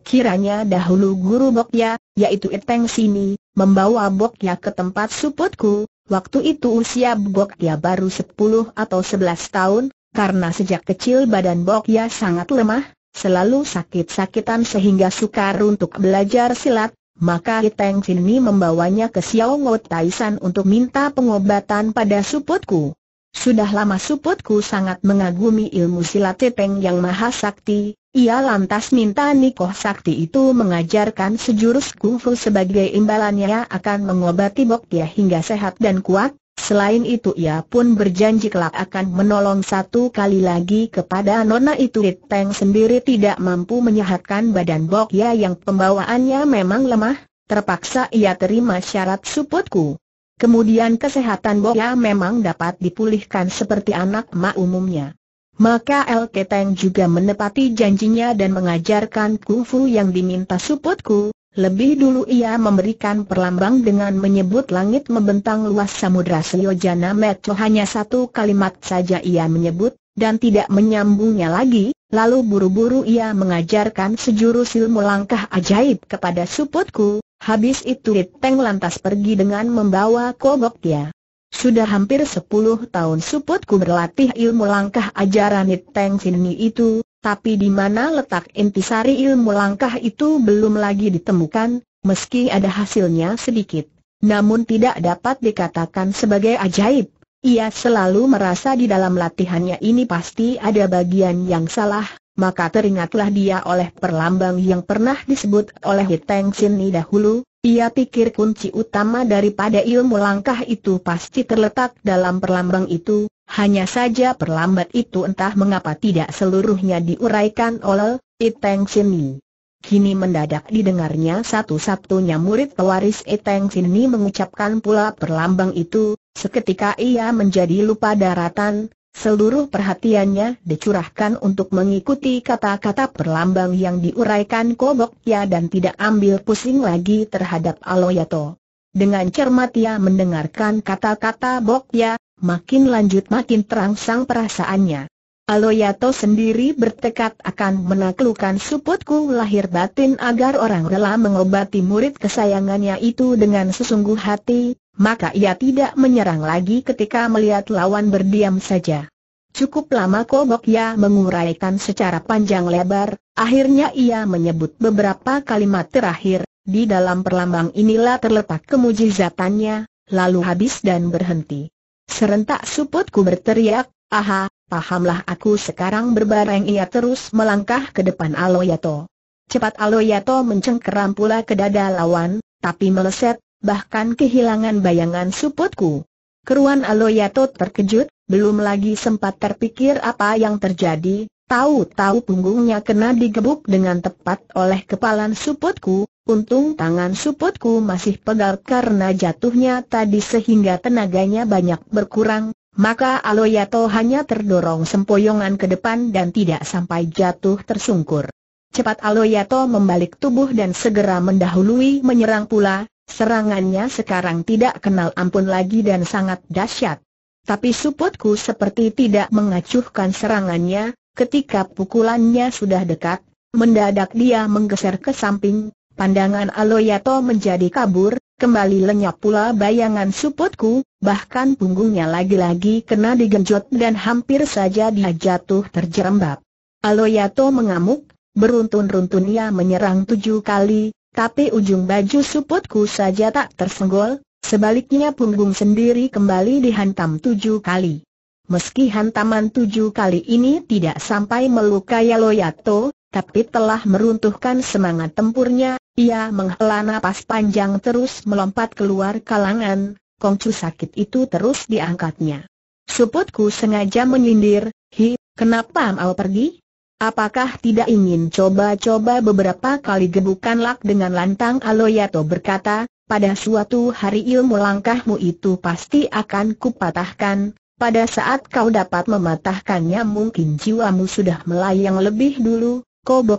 Kiranya dahulu guru Bokya, yaitu Iteng Sini, membawa Bokya ke tempat suputku, Waktu itu usia Bok Ya baru 10 atau 11 tahun, karena sejak kecil badan Bok Ya sangat lemah, selalu sakit-sakitan sehingga sukar untuk belajar silat, maka Teng Fini membawanya ke Xiao Ngo Taisan untuk minta pengobatan pada suputku. Sudah lama suputku sangat mengagumi ilmu silat tepeng yang maha sakti, ia lantas minta Nikoh Sakti itu mengajarkan sejurus kungfu sebagai imbalannya akan mengobati Bokia hingga sehat dan kuat, selain itu ia pun berjanji kelak akan menolong satu kali lagi kepada Nona itu It sendiri tidak mampu menyehatkan badan Bokya yang pembawaannya memang lemah, terpaksa ia terima syarat suputku. Kemudian kesehatan Boya memang dapat dipulihkan seperti anak emak umumnya. Maka El Keteng juga menepati janjinya dan mengajarkan kungfu yang diminta suputku. Lebih dulu ia memberikan perlambang dengan menyebut langit membentang luas samudra Siyojana Metro hanya satu kalimat saja ia menyebut, dan tidak menyambungnya lagi, lalu buru-buru ia mengajarkan sejurus ilmu langkah ajaib kepada suputku, Habis itu Teng lantas pergi dengan membawa kobok dia. Sudah hampir sepuluh tahun suputku berlatih ilmu langkah ajaran Teng sini itu, tapi di mana letak intisari ilmu langkah itu belum lagi ditemukan, meski ada hasilnya sedikit. Namun tidak dapat dikatakan sebagai ajaib. Ia selalu merasa di dalam latihannya ini pasti ada bagian yang salah, maka teringatlah dia oleh perlambang yang pernah disebut oleh Hiteng Sini dahulu, ia pikir kunci utama daripada ilmu langkah itu pasti terletak dalam perlambang itu, hanya saja perlambat itu entah mengapa tidak seluruhnya diuraikan oleh Iteng Sini. Kini mendadak didengarnya satu-satunya murid pewaris Eteng Sini mengucapkan pula perlambang itu, seketika ia menjadi lupa daratan, Seluruh perhatiannya dicurahkan untuk mengikuti kata-kata perlambang yang diuraikan Kobokya dan tidak ambil pusing lagi terhadap Aloyato. Dengan cermat ia mendengarkan kata-kata Bokya, makin lanjut makin terangsang perasaannya. Aloyato sendiri bertekad akan menaklukkan suputku lahir batin agar orang rela mengobati murid kesayangannya itu dengan sesungguh hati, maka ia tidak menyerang lagi ketika melihat lawan berdiam saja. Cukup lama Kobok ia menguraikan secara panjang lebar, akhirnya ia menyebut beberapa kalimat terakhir, di dalam perlambang inilah terletak kemujizatannya, lalu habis dan berhenti. Serentak suputku berteriak, aha, pahamlah aku sekarang berbareng ia terus melangkah ke depan Aloyato. Cepat Aloyato mencengkeram pula ke dada lawan, tapi meleset, bahkan kehilangan bayangan suputku. Keruan Aloyato terkejut, belum lagi sempat terpikir apa yang terjadi, tahu-tahu punggungnya kena digebuk dengan tepat oleh kepalan suputku, untung tangan suputku masih pegal karena jatuhnya tadi sehingga tenaganya banyak berkurang, maka Aloyato hanya terdorong sempoyongan ke depan dan tidak sampai jatuh tersungkur. Cepat Aloyato membalik tubuh dan segera mendahului menyerang pula, Serangannya sekarang tidak kenal ampun lagi dan sangat dahsyat. Tapi suputku seperti tidak mengacuhkan serangannya, ketika pukulannya sudah dekat, mendadak dia menggeser ke samping, pandangan Aloyato menjadi kabur, kembali lenyap pula bayangan suputku, bahkan punggungnya lagi-lagi kena digenjot dan hampir saja dia jatuh terjerembab. Aloyato mengamuk, beruntun-runtun ia menyerang tujuh kali, tapi ujung baju suputku saja tak tersenggol, sebaliknya punggung sendiri kembali dihantam tujuh kali. Meski hantaman tujuh kali ini tidak sampai melukai Loyato, tapi telah meruntuhkan semangat tempurnya, ia menghela napas panjang terus melompat keluar kalangan, kongcu sakit itu terus diangkatnya. Suputku sengaja menyindir, hi, kenapa mau pergi? Apakah tidak ingin coba-coba beberapa kali gebukan lak dengan lantang Aloyato berkata, pada suatu hari ilmu langkahmu itu pasti akan kupatahkan, pada saat kau dapat mematahkannya mungkin jiwamu sudah melayang lebih dulu,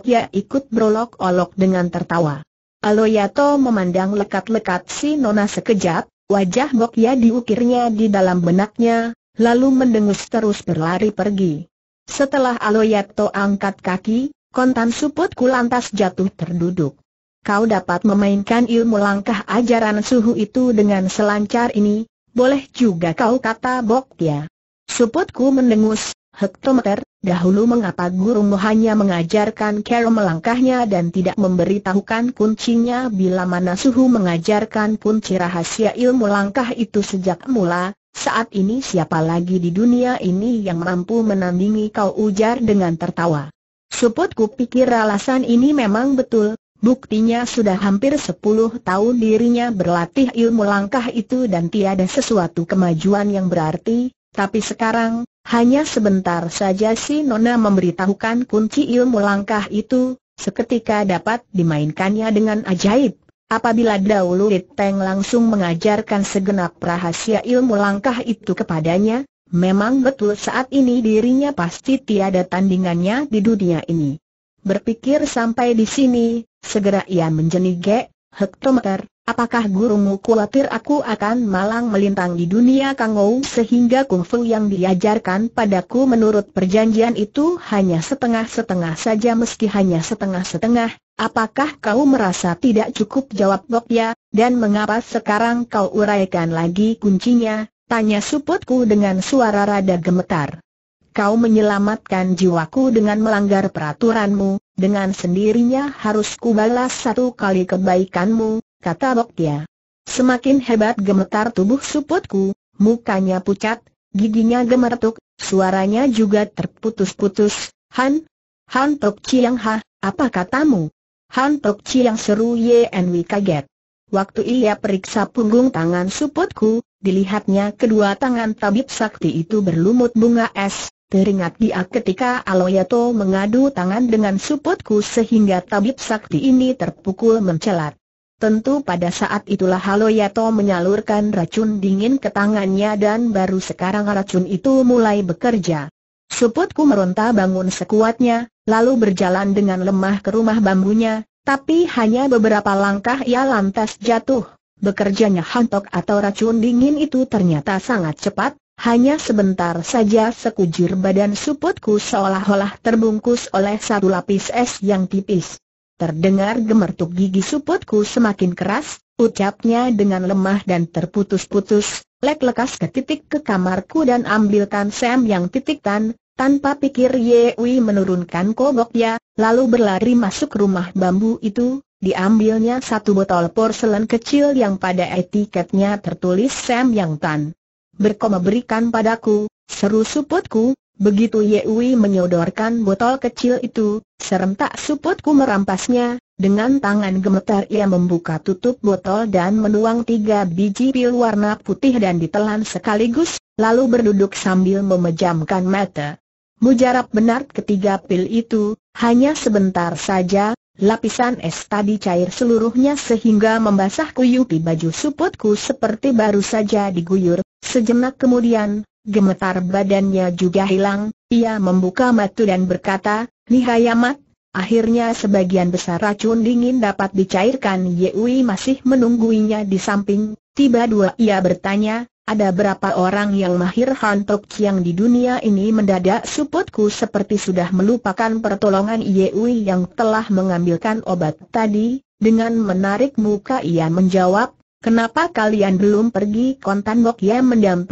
ya ikut berolok-olok dengan tertawa. Aloyato memandang lekat-lekat si Nona sekejap, wajah Bokya diukirnya di dalam benaknya, lalu mendengus terus berlari pergi. Setelah Aloyato angkat kaki, kontan suputku lantas jatuh terduduk. Kau dapat memainkan ilmu langkah ajaran suhu itu dengan selancar ini, boleh juga kau kata bok ya. Suputku mendengus, hektometer, dahulu mengapa gurumu hanya mengajarkan kero melangkahnya dan tidak memberitahukan kuncinya bila mana suhu mengajarkan kunci rahasia ilmu langkah itu sejak mula, saat ini siapa lagi di dunia ini yang mampu menandingi kau ujar dengan tertawa. Suputku pikir alasan ini memang betul, buktinya sudah hampir 10 tahun dirinya berlatih ilmu langkah itu dan tiada sesuatu kemajuan yang berarti, tapi sekarang, hanya sebentar saja si Nona memberitahukan kunci ilmu langkah itu, seketika dapat dimainkannya dengan ajaib. Apabila dahulu Teng langsung mengajarkan segenap rahasia ilmu langkah itu kepadanya, memang betul saat ini dirinya pasti tiada tandingannya di dunia ini. Berpikir sampai di sini, segera ia menjenige, hektometer, apakah gurumu khawatir aku akan malang melintang di dunia kangou sehingga kungfu yang diajarkan padaku menurut perjanjian itu hanya setengah-setengah saja meski hanya setengah-setengah, Apakah kau merasa tidak cukup jawab Bokya, dan mengapa sekarang kau uraikan lagi kuncinya? Tanya suputku dengan suara rada gemetar. Kau menyelamatkan jiwaku dengan melanggar peraturanmu, dengan sendirinya harus kubalas satu kali kebaikanmu, kata Bokya. Semakin hebat gemetar tubuh suputku, mukanya pucat, giginya gemertuk, suaranya juga terputus-putus. Han, Han Tok Chiang Ha, apa katamu? Han Tok Chi yang seru Yenwi kaget. Waktu ia periksa punggung tangan suputku, dilihatnya kedua tangan tabib sakti itu berlumut bunga es, teringat dia ketika Aloyato mengadu tangan dengan suputku sehingga tabib sakti ini terpukul mencelat. Tentu pada saat itulah Aloyato menyalurkan racun dingin ke tangannya dan baru sekarang racun itu mulai bekerja. Suputku meronta bangun sekuatnya, lalu berjalan dengan lemah ke rumah bambunya, tapi hanya beberapa langkah ia lantas jatuh. Bekerjanya hantok atau racun dingin itu ternyata sangat cepat, hanya sebentar saja sekujur badan suputku seolah-olah terbungkus oleh satu lapis es yang tipis. Terdengar gemertuk gigi suputku semakin keras, ucapnya dengan lemah dan terputus-putus, Lek lekas ke titik ke kamarku dan ambilkan Sam yang titik tan, tanpa pikir Yewi menurunkan koboknya, lalu berlari masuk rumah bambu itu, diambilnya satu botol porselen kecil yang pada etiketnya tertulis Sam yang tan. Berkoma berikan padaku, seru suputku, begitu Yewi menyodorkan botol kecil itu, serentak suputku merampasnya, dengan tangan gemetar ia membuka tutup botol dan menuang tiga biji pil warna putih dan ditelan sekaligus, lalu berduduk sambil memejamkan mata. Mujarab benar ketiga pil itu, hanya sebentar saja, lapisan es tadi cair seluruhnya sehingga membasah kuyupi baju suputku seperti baru saja diguyur, sejenak kemudian, gemetar badannya juga hilang, ia membuka mata dan berkata, Nihayamat, Akhirnya sebagian besar racun dingin dapat dicairkan Yewi masih menungguinya di samping, tiba dua ia bertanya, ada berapa orang yang mahir hantok yang di dunia ini mendadak suputku seperti sudah melupakan pertolongan Yewi yang telah mengambilkan obat tadi, dengan menarik muka ia menjawab, kenapa kalian belum pergi kontan bok ya mendam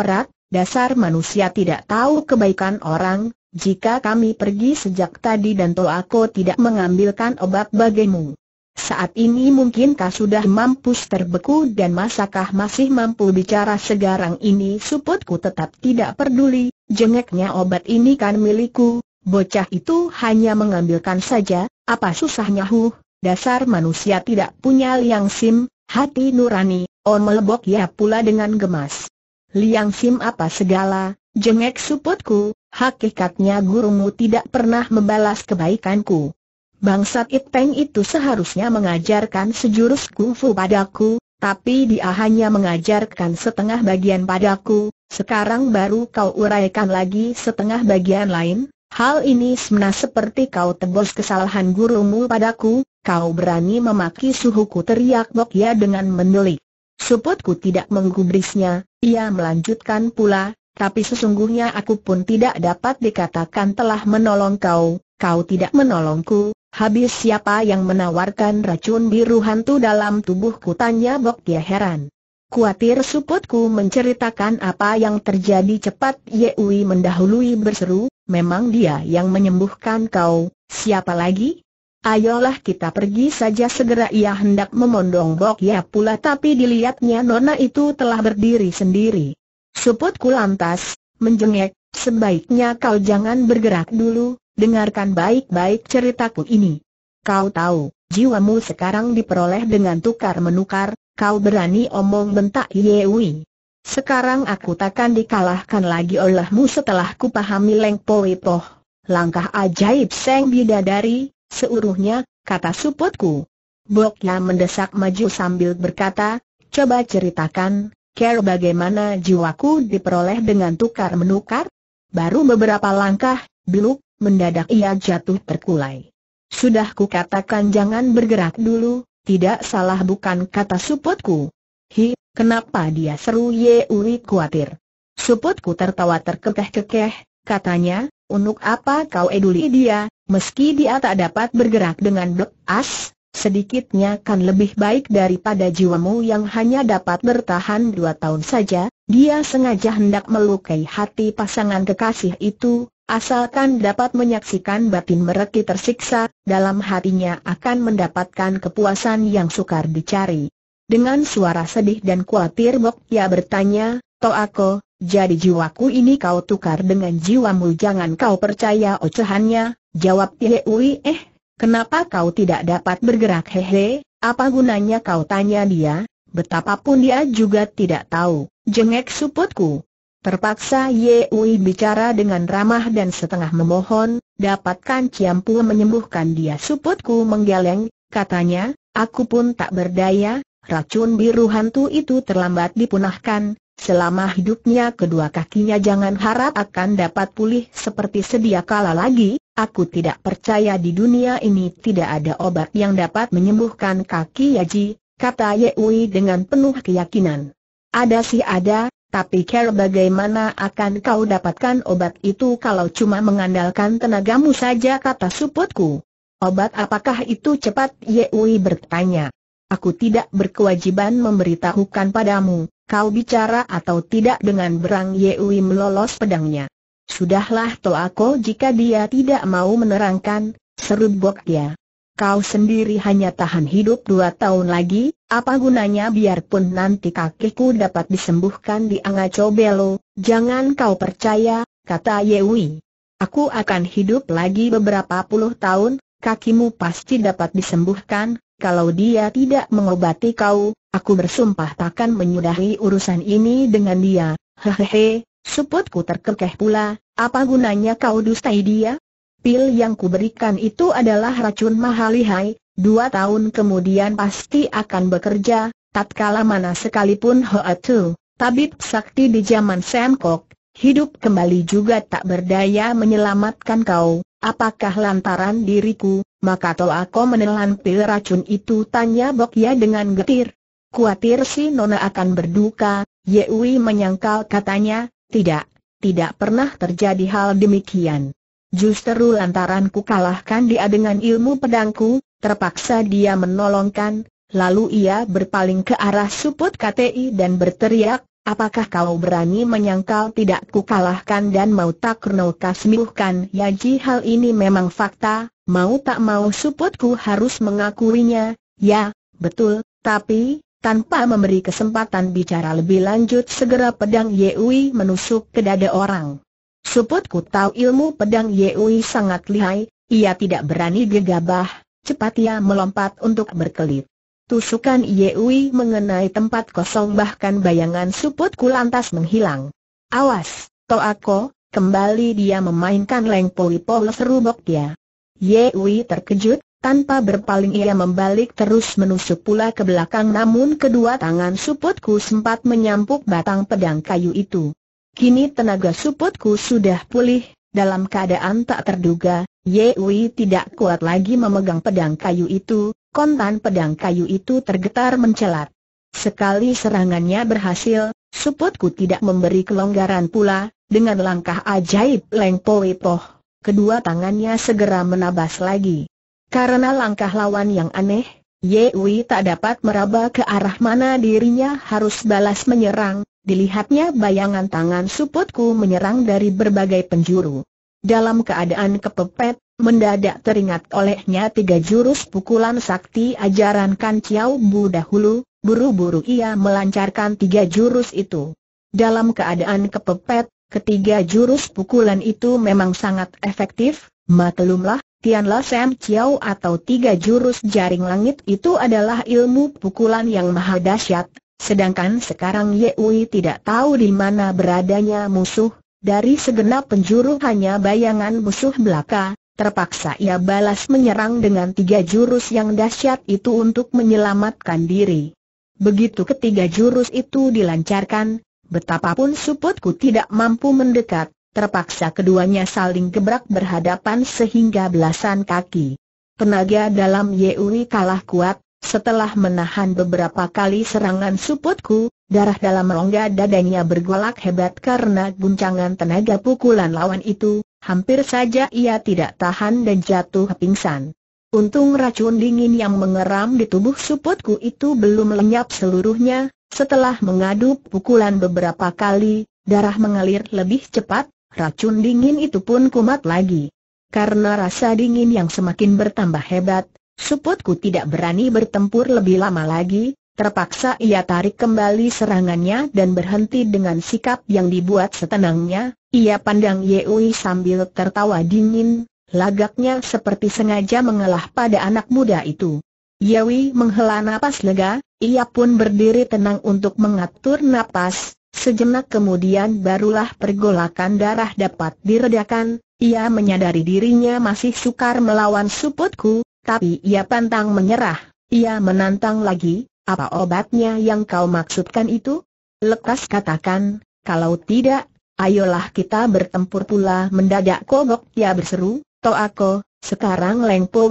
dasar manusia tidak tahu kebaikan orang, jika kami pergi sejak tadi dan toh aku tidak mengambilkan obat bagimu. Saat ini mungkinkah sudah mampus terbeku dan masakah masih mampu bicara segarang ini suputku tetap tidak peduli, jengeknya obat ini kan milikku, bocah itu hanya mengambilkan saja, apa susahnya huh, dasar manusia tidak punya liang sim, hati nurani, on oh, melebok ya pula dengan gemas. Liang sim apa segala, jengek suputku, Hakikatnya gurumu tidak pernah membalas kebaikanku. Bangsat Peng itu seharusnya mengajarkan sejurus kungfu padaku, tapi dia hanya mengajarkan setengah bagian padaku, sekarang baru kau uraikan lagi setengah bagian lain. Hal ini semena seperti kau tebus kesalahan gurumu padaku, kau berani memaki suhuku teriak Bok Ya dengan mendelik. Suputku tidak menggubrisnya, ia melanjutkan pula, tapi sesungguhnya aku pun tidak dapat dikatakan telah menolong kau, kau tidak menolongku, habis siapa yang menawarkan racun biru hantu dalam tubuhku tanya Bok Dia heran. Kuatir suputku menceritakan apa yang terjadi cepat Ye Ui mendahului berseru, memang dia yang menyembuhkan kau, siapa lagi? Ayolah kita pergi saja segera ia hendak memondong Bok Ya pula tapi dilihatnya Nona itu telah berdiri sendiri. Suputku lantas, menjengek, sebaiknya kau jangan bergerak dulu, dengarkan baik-baik ceritaku ini. Kau tahu, jiwamu sekarang diperoleh dengan tukar-menukar, kau berani omong bentak Yewi. Sekarang aku takkan dikalahkan lagi olehmu setelah kupahami pahami Leng Poh. Langkah ajaib Seng Bidadari, seuruhnya, kata suputku. Boknya mendesak maju sambil berkata, coba ceritakan, care bagaimana jiwaku diperoleh dengan tukar-menukar? Baru beberapa langkah, beluk, mendadak ia jatuh terkulai. Sudah ku katakan jangan bergerak dulu, tidak salah bukan kata suputku. Hi, kenapa dia seru uri khawatir? Suputku tertawa terkekeh-kekeh, katanya, unuk apa kau eduli dia, meski dia tak dapat bergerak dengan as? sedikitnya kan lebih baik daripada jiwamu yang hanya dapat bertahan dua tahun saja, dia sengaja hendak melukai hati pasangan kekasih itu, asalkan dapat menyaksikan batin mereka tersiksa, dalam hatinya akan mendapatkan kepuasan yang sukar dicari. Dengan suara sedih dan khawatir Bok Ya bertanya, aku, jadi jiwaku ini kau tukar dengan jiwamu jangan kau percaya ocehannya, jawab Yehui eh Kenapa kau tidak dapat bergerak hehe, apa gunanya kau tanya dia, betapapun dia juga tidak tahu, jengek suputku. Terpaksa Yeui bicara dengan ramah dan setengah memohon, dapatkan Ciampu menyembuhkan dia suputku menggeleng, katanya, aku pun tak berdaya, racun biru hantu itu terlambat dipunahkan, selama hidupnya kedua kakinya jangan harap akan dapat pulih seperti sedia kala lagi, Aku tidak percaya di dunia ini tidak ada obat yang dapat menyembuhkan kaki Yaji, kata Yewi dengan penuh keyakinan. Ada sih ada, tapi care bagaimana akan kau dapatkan obat itu kalau cuma mengandalkan tenagamu saja kata suputku. Obat apakah itu cepat Yewi bertanya. Aku tidak berkewajiban memberitahukan padamu, kau bicara atau tidak dengan berang Yewi melolos pedangnya. Sudahlah Toako jika dia tidak mau menerangkan, seru Bok ya. Kau sendiri hanya tahan hidup dua tahun lagi, apa gunanya biarpun nanti kakiku dapat disembuhkan di Angacobelo, jangan kau percaya, kata Yewi. Aku akan hidup lagi beberapa puluh tahun, kakimu pasti dapat disembuhkan, kalau dia tidak mengobati kau, aku bersumpah takkan menyudahi urusan ini dengan dia, hehehe, suputku terkekeh pula, apa gunanya kau dustai dia? Pil yang kuberikan itu adalah racun mahalihai, dua tahun kemudian pasti akan bekerja, tatkala mana sekalipun Hoa Tu, tabib sakti di zaman Sengkok, hidup kembali juga tak berdaya menyelamatkan kau, apakah lantaran diriku, maka toh aku menelan pil racun itu tanya Bokya dengan getir. Kuatir si Nona akan berduka, Yewi menyangkal katanya, tidak, tidak pernah terjadi hal demikian. Justru lantaran ku kalahkan dia dengan ilmu pedangku, terpaksa dia menolongkan, lalu ia berpaling ke arah suput KTI dan berteriak, apakah kau berani menyangkal tidak ku kalahkan dan mau tak kasmiuhkan ya ji hal ini memang fakta, mau tak mau suputku harus mengakuinya, ya, betul, tapi, tanpa memberi kesempatan bicara lebih lanjut segera pedang Yeui menusuk ke dada orang. Suputku tahu ilmu pedang Yeui sangat lihai, ia tidak berani gegabah, cepat ia melompat untuk berkelit. Tusukan Yeui mengenai tempat kosong bahkan bayangan suputku lantas menghilang. Awas, Toako, kembali dia memainkan lengpoi polos rubok ya Yewi terkejut, tanpa berpaling ia membalik terus menusuk pula ke belakang namun kedua tangan suputku sempat menyampuk batang pedang kayu itu. Kini tenaga suputku sudah pulih, dalam keadaan tak terduga, Yewi tidak kuat lagi memegang pedang kayu itu, kontan pedang kayu itu tergetar mencelat. Sekali serangannya berhasil, suputku tidak memberi kelonggaran pula, dengan langkah ajaib Leng Poe Poh, kedua tangannya segera menabas lagi. Karena langkah lawan yang aneh, Ye Wei tak dapat meraba ke arah mana dirinya harus balas menyerang, dilihatnya bayangan tangan suputku menyerang dari berbagai penjuru. Dalam keadaan kepepet, mendadak teringat olehnya tiga jurus pukulan sakti ajaran Kan Chiao Bu dahulu, buru-buru ia melancarkan tiga jurus itu. Dalam keadaan kepepet, ketiga jurus pukulan itu memang sangat efektif, maklumlah, Tianla Sam Chiao atau tiga jurus jaring langit itu adalah ilmu pukulan yang maha dahsyat, sedangkan sekarang Ye Wei tidak tahu di mana beradanya musuh, dari segenap penjuru hanya bayangan musuh belaka, terpaksa ia balas menyerang dengan tiga jurus yang dahsyat itu untuk menyelamatkan diri. Begitu ketiga jurus itu dilancarkan, betapapun suputku tidak mampu mendekat, Terpaksa keduanya saling gebrak berhadapan sehingga belasan kaki. Tenaga dalam Yeuri kalah kuat, setelah menahan beberapa kali serangan suputku, darah dalam rongga dadanya bergolak hebat karena guncangan tenaga pukulan lawan itu, hampir saja ia tidak tahan dan jatuh pingsan. Untung racun dingin yang mengeram di tubuh suputku itu belum lenyap seluruhnya, setelah mengadu pukulan beberapa kali, darah mengalir lebih cepat, racun dingin itu pun kumat lagi. Karena rasa dingin yang semakin bertambah hebat, suputku tidak berani bertempur lebih lama lagi, terpaksa ia tarik kembali serangannya dan berhenti dengan sikap yang dibuat setenangnya, ia pandang Yeui sambil tertawa dingin, lagaknya seperti sengaja mengalah pada anak muda itu. Yeui menghela napas lega, ia pun berdiri tenang untuk mengatur napas, Sejenak kemudian barulah pergolakan darah dapat diredakan, ia menyadari dirinya masih sukar melawan suputku, tapi ia pantang menyerah. Ia menantang lagi, apa obatnya yang kau maksudkan itu? Lekas katakan, kalau tidak, ayolah kita bertempur pula mendadak kogok ia berseru, aku. sekarang Leng Poh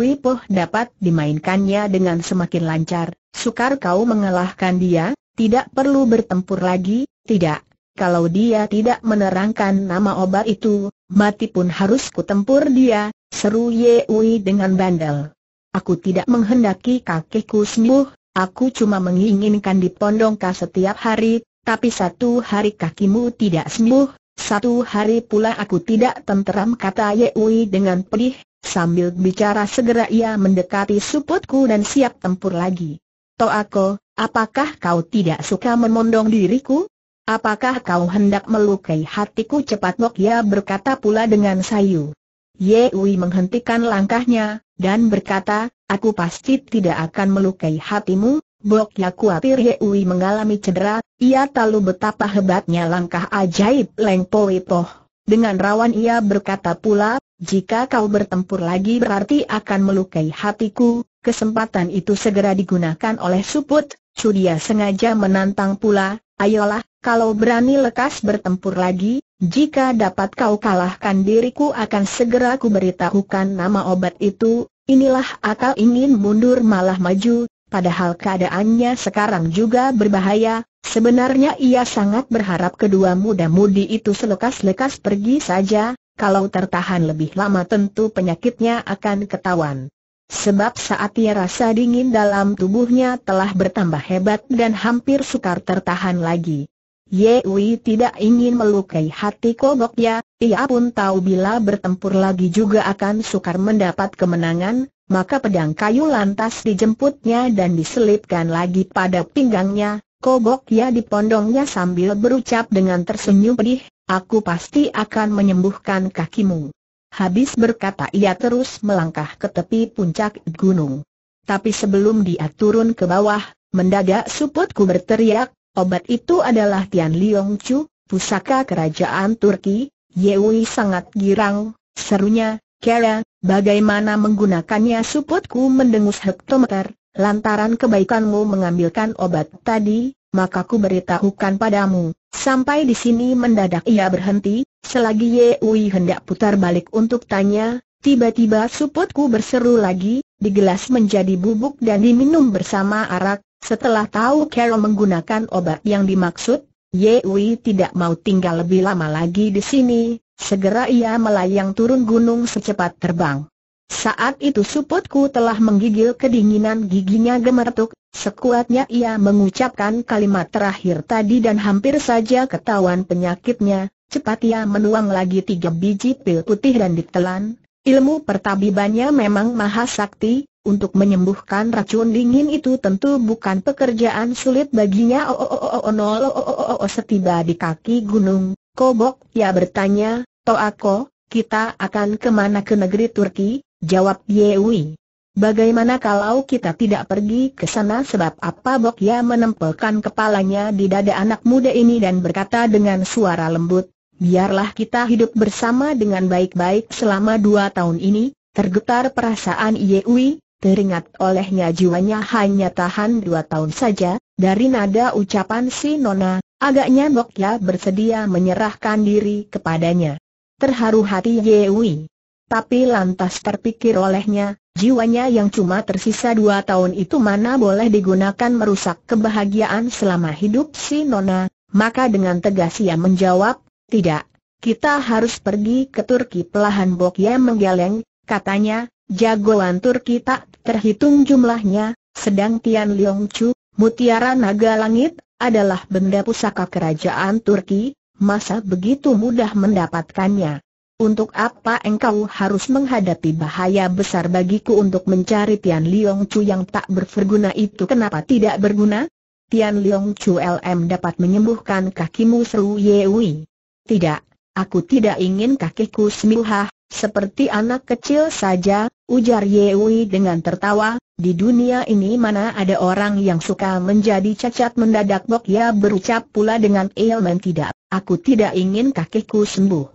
dapat dimainkannya dengan semakin lancar, sukar kau mengalahkan dia, tidak perlu bertempur lagi, tidak, kalau dia tidak menerangkan nama obat itu, mati pun harus kutempur dia, seru Ye Yewi dengan bandel. Aku tidak menghendaki kakekku sembuh, aku cuma menginginkan dipondongkah setiap hari, tapi satu hari kakimu tidak sembuh, satu hari pula aku tidak tenteram kata Ye Yewi dengan pedih, sambil bicara segera ia mendekati suputku dan siap tempur lagi. Toako, apakah kau tidak suka memondong diriku? Apakah kau hendak melukai hatiku cepat Ngok Ya berkata pula dengan sayu. Yewi menghentikan langkahnya, dan berkata, aku pasti tidak akan melukai hatimu, Bok Ya khawatir Yewi mengalami cedera, ia tahu betapa hebatnya langkah ajaib Leng Poi Poh. Dengan rawan ia berkata pula, jika kau bertempur lagi berarti akan melukai hatiku, kesempatan itu segera digunakan oleh Suput, Cudia sengaja menantang pula, ayolah, kalau berani lekas bertempur lagi, jika dapat kau kalahkan diriku akan segera ku beritahukan nama obat itu, inilah akal ingin mundur malah maju, padahal keadaannya sekarang juga berbahaya, sebenarnya ia sangat berharap kedua muda-mudi itu selekas-lekas pergi saja, kalau tertahan lebih lama tentu penyakitnya akan ketahuan. Sebab saat ia rasa dingin dalam tubuhnya telah bertambah hebat dan hampir sukar tertahan lagi. Ye Wei tidak ingin melukai hati ya, ia pun tahu bila bertempur lagi juga akan sukar mendapat kemenangan, maka pedang kayu lantas dijemputnya dan diselipkan lagi pada pinggangnya, kogok ya dipondongnya sambil berucap dengan tersenyum pedih, aku pasti akan menyembuhkan kakimu. Habis berkata ia terus melangkah ke tepi puncak gunung. Tapi sebelum dia turun ke bawah, mendadak suputku berteriak, Obat itu adalah Tian Liong Chu, pusaka kerajaan Turki, Yewi sangat girang, serunya, Kera, bagaimana menggunakannya suputku mendengus hektometer, lantaran kebaikanmu mengambilkan obat tadi, maka ku beritahukan padamu. Sampai di sini mendadak ia berhenti, selagi Yewi hendak putar balik untuk tanya, tiba-tiba suputku berseru lagi, digelas menjadi bubuk dan diminum bersama arak, setelah tahu Carol menggunakan obat yang dimaksud, Ye Wei tidak mau tinggal lebih lama lagi di sini, segera ia melayang turun gunung secepat terbang. Saat itu suputku telah menggigil kedinginan giginya gemertuk, sekuatnya ia mengucapkan kalimat terakhir tadi dan hampir saja ketahuan penyakitnya, cepat ia menuang lagi tiga biji pil putih dan ditelan, ilmu pertabibannya memang maha sakti, untuk menyembuhkan racun dingin itu tentu bukan pekerjaan sulit baginya. Oh oh oh oh nol oh, oh oh oh oh setiba di kaki gunung, Kobok ya bertanya, Toako, kita akan kemana ke negeri Turki? Jawab Yewi. Bagaimana kalau kita tidak pergi ke sana sebab apa Bok ya menempelkan kepalanya di dada anak muda ini dan berkata dengan suara lembut, biarlah kita hidup bersama dengan baik-baik selama dua tahun ini, tergetar perasaan Yewi, Teringat olehnya jiwanya hanya tahan dua tahun saja, dari nada ucapan si Nona, agaknya Bokya bersedia menyerahkan diri kepadanya. Terharu hati Yewi. Tapi lantas terpikir olehnya, jiwanya yang cuma tersisa dua tahun itu mana boleh digunakan merusak kebahagiaan selama hidup si Nona, maka dengan tegas ia menjawab, tidak, kita harus pergi ke Turki pelahan Bokya menggeleng, katanya, Jagoan Turki tak terhitung jumlahnya, sedang Tian Liong Chu, mutiara naga langit, adalah benda pusaka kerajaan Turki, masa begitu mudah mendapatkannya. Untuk apa engkau harus menghadapi bahaya besar bagiku untuk mencari Tian Liong Chu yang tak berguna itu kenapa tidak berguna? Tian Liong Chu LM dapat menyembuhkan kakimu seru Yewi. Tidak, aku tidak ingin kakiku sembuh seperti anak kecil saja, ujar Yewi dengan tertawa, di dunia ini mana ada orang yang suka menjadi cacat mendadak Bok Ya berucap pula dengan ilmen tidak, aku tidak ingin kakiku sembuh.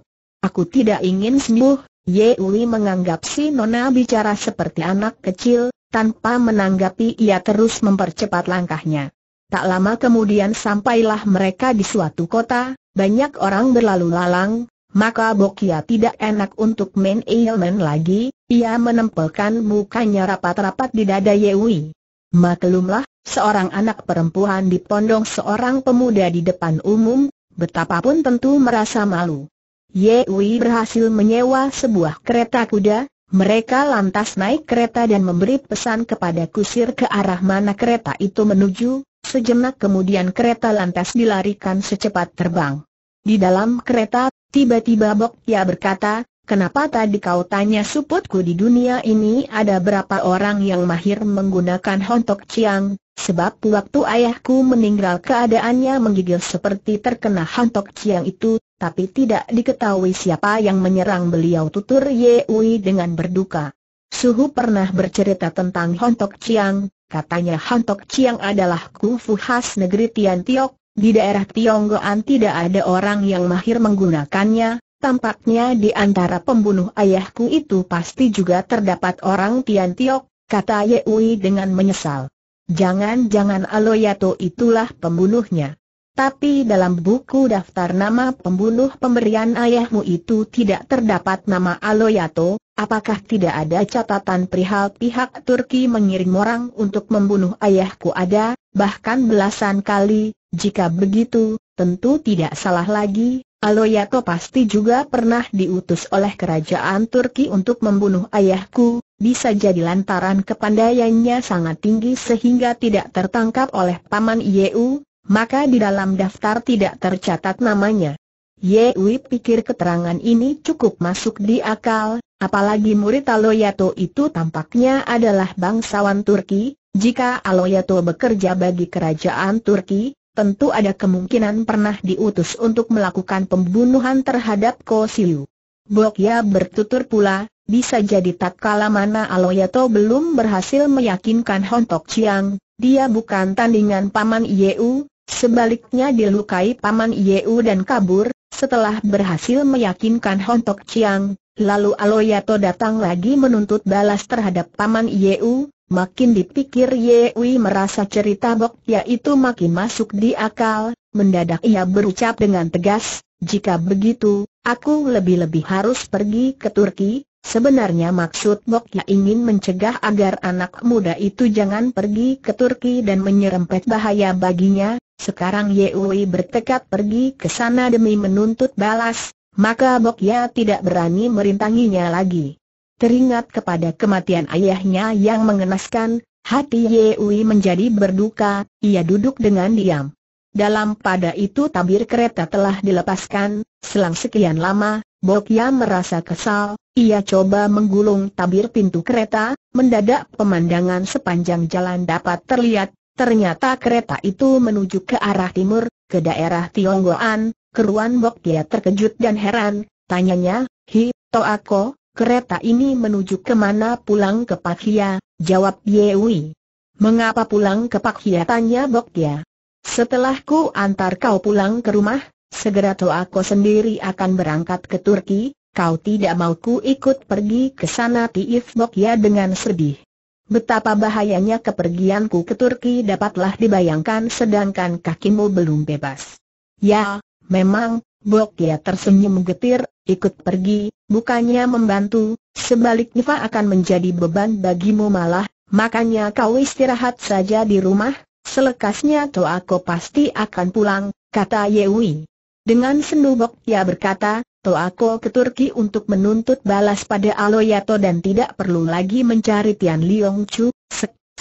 Aku tidak ingin sembuh, Yewi menganggap si Nona bicara seperti anak kecil, tanpa menanggapi ia terus mempercepat langkahnya. Tak lama kemudian sampailah mereka di suatu kota, banyak orang berlalu lalang, maka Bokia tidak enak untuk main ailment lagi, ia menempelkan mukanya rapat-rapat di dada Yewi. Maklumlah, seorang anak perempuan dipondong seorang pemuda di depan umum, betapapun tentu merasa malu. Yewi berhasil menyewa sebuah kereta kuda, mereka lantas naik kereta dan memberi pesan kepada kusir ke arah mana kereta itu menuju, sejenak kemudian kereta lantas dilarikan secepat terbang. Di dalam kereta Tiba-tiba Bok Ya berkata, kenapa tadi kau tanya suputku di dunia ini ada berapa orang yang mahir menggunakan hontok ciang, sebab waktu ayahku meninggal keadaannya menggigil seperti terkena hontok ciang itu, tapi tidak diketahui siapa yang menyerang beliau tutur Yewi dengan berduka. Suhu pernah bercerita tentang hontok ciang, katanya hontok ciang adalah kungfu khas negeri Tian di daerah Tionggoan tidak ada orang yang mahir menggunakannya, tampaknya di antara pembunuh ayahku itu pasti juga terdapat orang Tian Tiok, kata Yeui dengan menyesal. Jangan-jangan Aloyato itulah pembunuhnya. Tapi dalam buku daftar nama pembunuh pemberian ayahmu itu tidak terdapat nama Aloyato, apakah tidak ada catatan perihal pihak Turki mengirim orang untuk membunuh ayahku ada, bahkan belasan kali, jika begitu, tentu tidak salah lagi, Aloyato pasti juga pernah diutus oleh kerajaan Turki untuk membunuh ayahku, bisa jadi lantaran kepandaiannya sangat tinggi sehingga tidak tertangkap oleh Paman Yeu, maka di dalam daftar tidak tercatat namanya. Yeu pikir keterangan ini cukup masuk di akal, apalagi murid Aloyato itu tampaknya adalah bangsawan Turki, jika Aloyato bekerja bagi kerajaan Turki, tentu ada kemungkinan pernah diutus untuk melakukan pembunuhan terhadap Ko Siu. Bokya bertutur pula, bisa jadi tak tatkala mana Aloyato belum berhasil meyakinkan Hontok Chiang, dia bukan tandingan Paman Yeu, sebaliknya dilukai Paman Yeu dan kabur, setelah berhasil meyakinkan Hontok Chiang, lalu Aloyato datang lagi menuntut balas terhadap Paman Yeu, Makin dipikir Yewi merasa cerita Bok Ya itu makin masuk di akal, mendadak ia berucap dengan tegas, jika begitu, aku lebih-lebih harus pergi ke Turki, sebenarnya maksud Bok Ya ingin mencegah agar anak muda itu jangan pergi ke Turki dan menyerempet bahaya baginya, sekarang Yewi bertekad pergi ke sana demi menuntut balas, maka Bok Ya tidak berani merintanginya lagi. Teringat kepada kematian ayahnya yang mengenaskan, hati Ye Ui menjadi berduka, ia duduk dengan diam. Dalam pada itu tabir kereta telah dilepaskan, selang sekian lama, Bokia merasa kesal, ia coba menggulung tabir pintu kereta, mendadak pemandangan sepanjang jalan dapat terlihat, ternyata kereta itu menuju ke arah timur, ke daerah Tionggoan, keruan Bokia terkejut dan heran, tanyanya, Hi, Toako, Kereta ini menuju ke mana pulang ke Pakhia, jawab Yewi. Mengapa pulang ke Pakhia tanya Bokia. Setelah ku antar kau pulang ke rumah, segera toh aku sendiri akan berangkat ke Turki, kau tidak mau ku ikut pergi ke sana Tiif Bokia dengan sedih. Betapa bahayanya kepergianku ke Turki dapatlah dibayangkan sedangkan kakimu belum bebas. Ya, memang, Bok Kia tersenyum getir, ikut pergi, bukannya membantu, sebaliknya Fa akan menjadi beban bagimu malah, makanya kau istirahat saja di rumah, selekasnya toh aku pasti akan pulang, kata Yewi. Dengan sendu Bok Kia berkata, toh aku ke Turki untuk menuntut balas pada Aloyato dan tidak perlu lagi mencari Tian Liong Chu,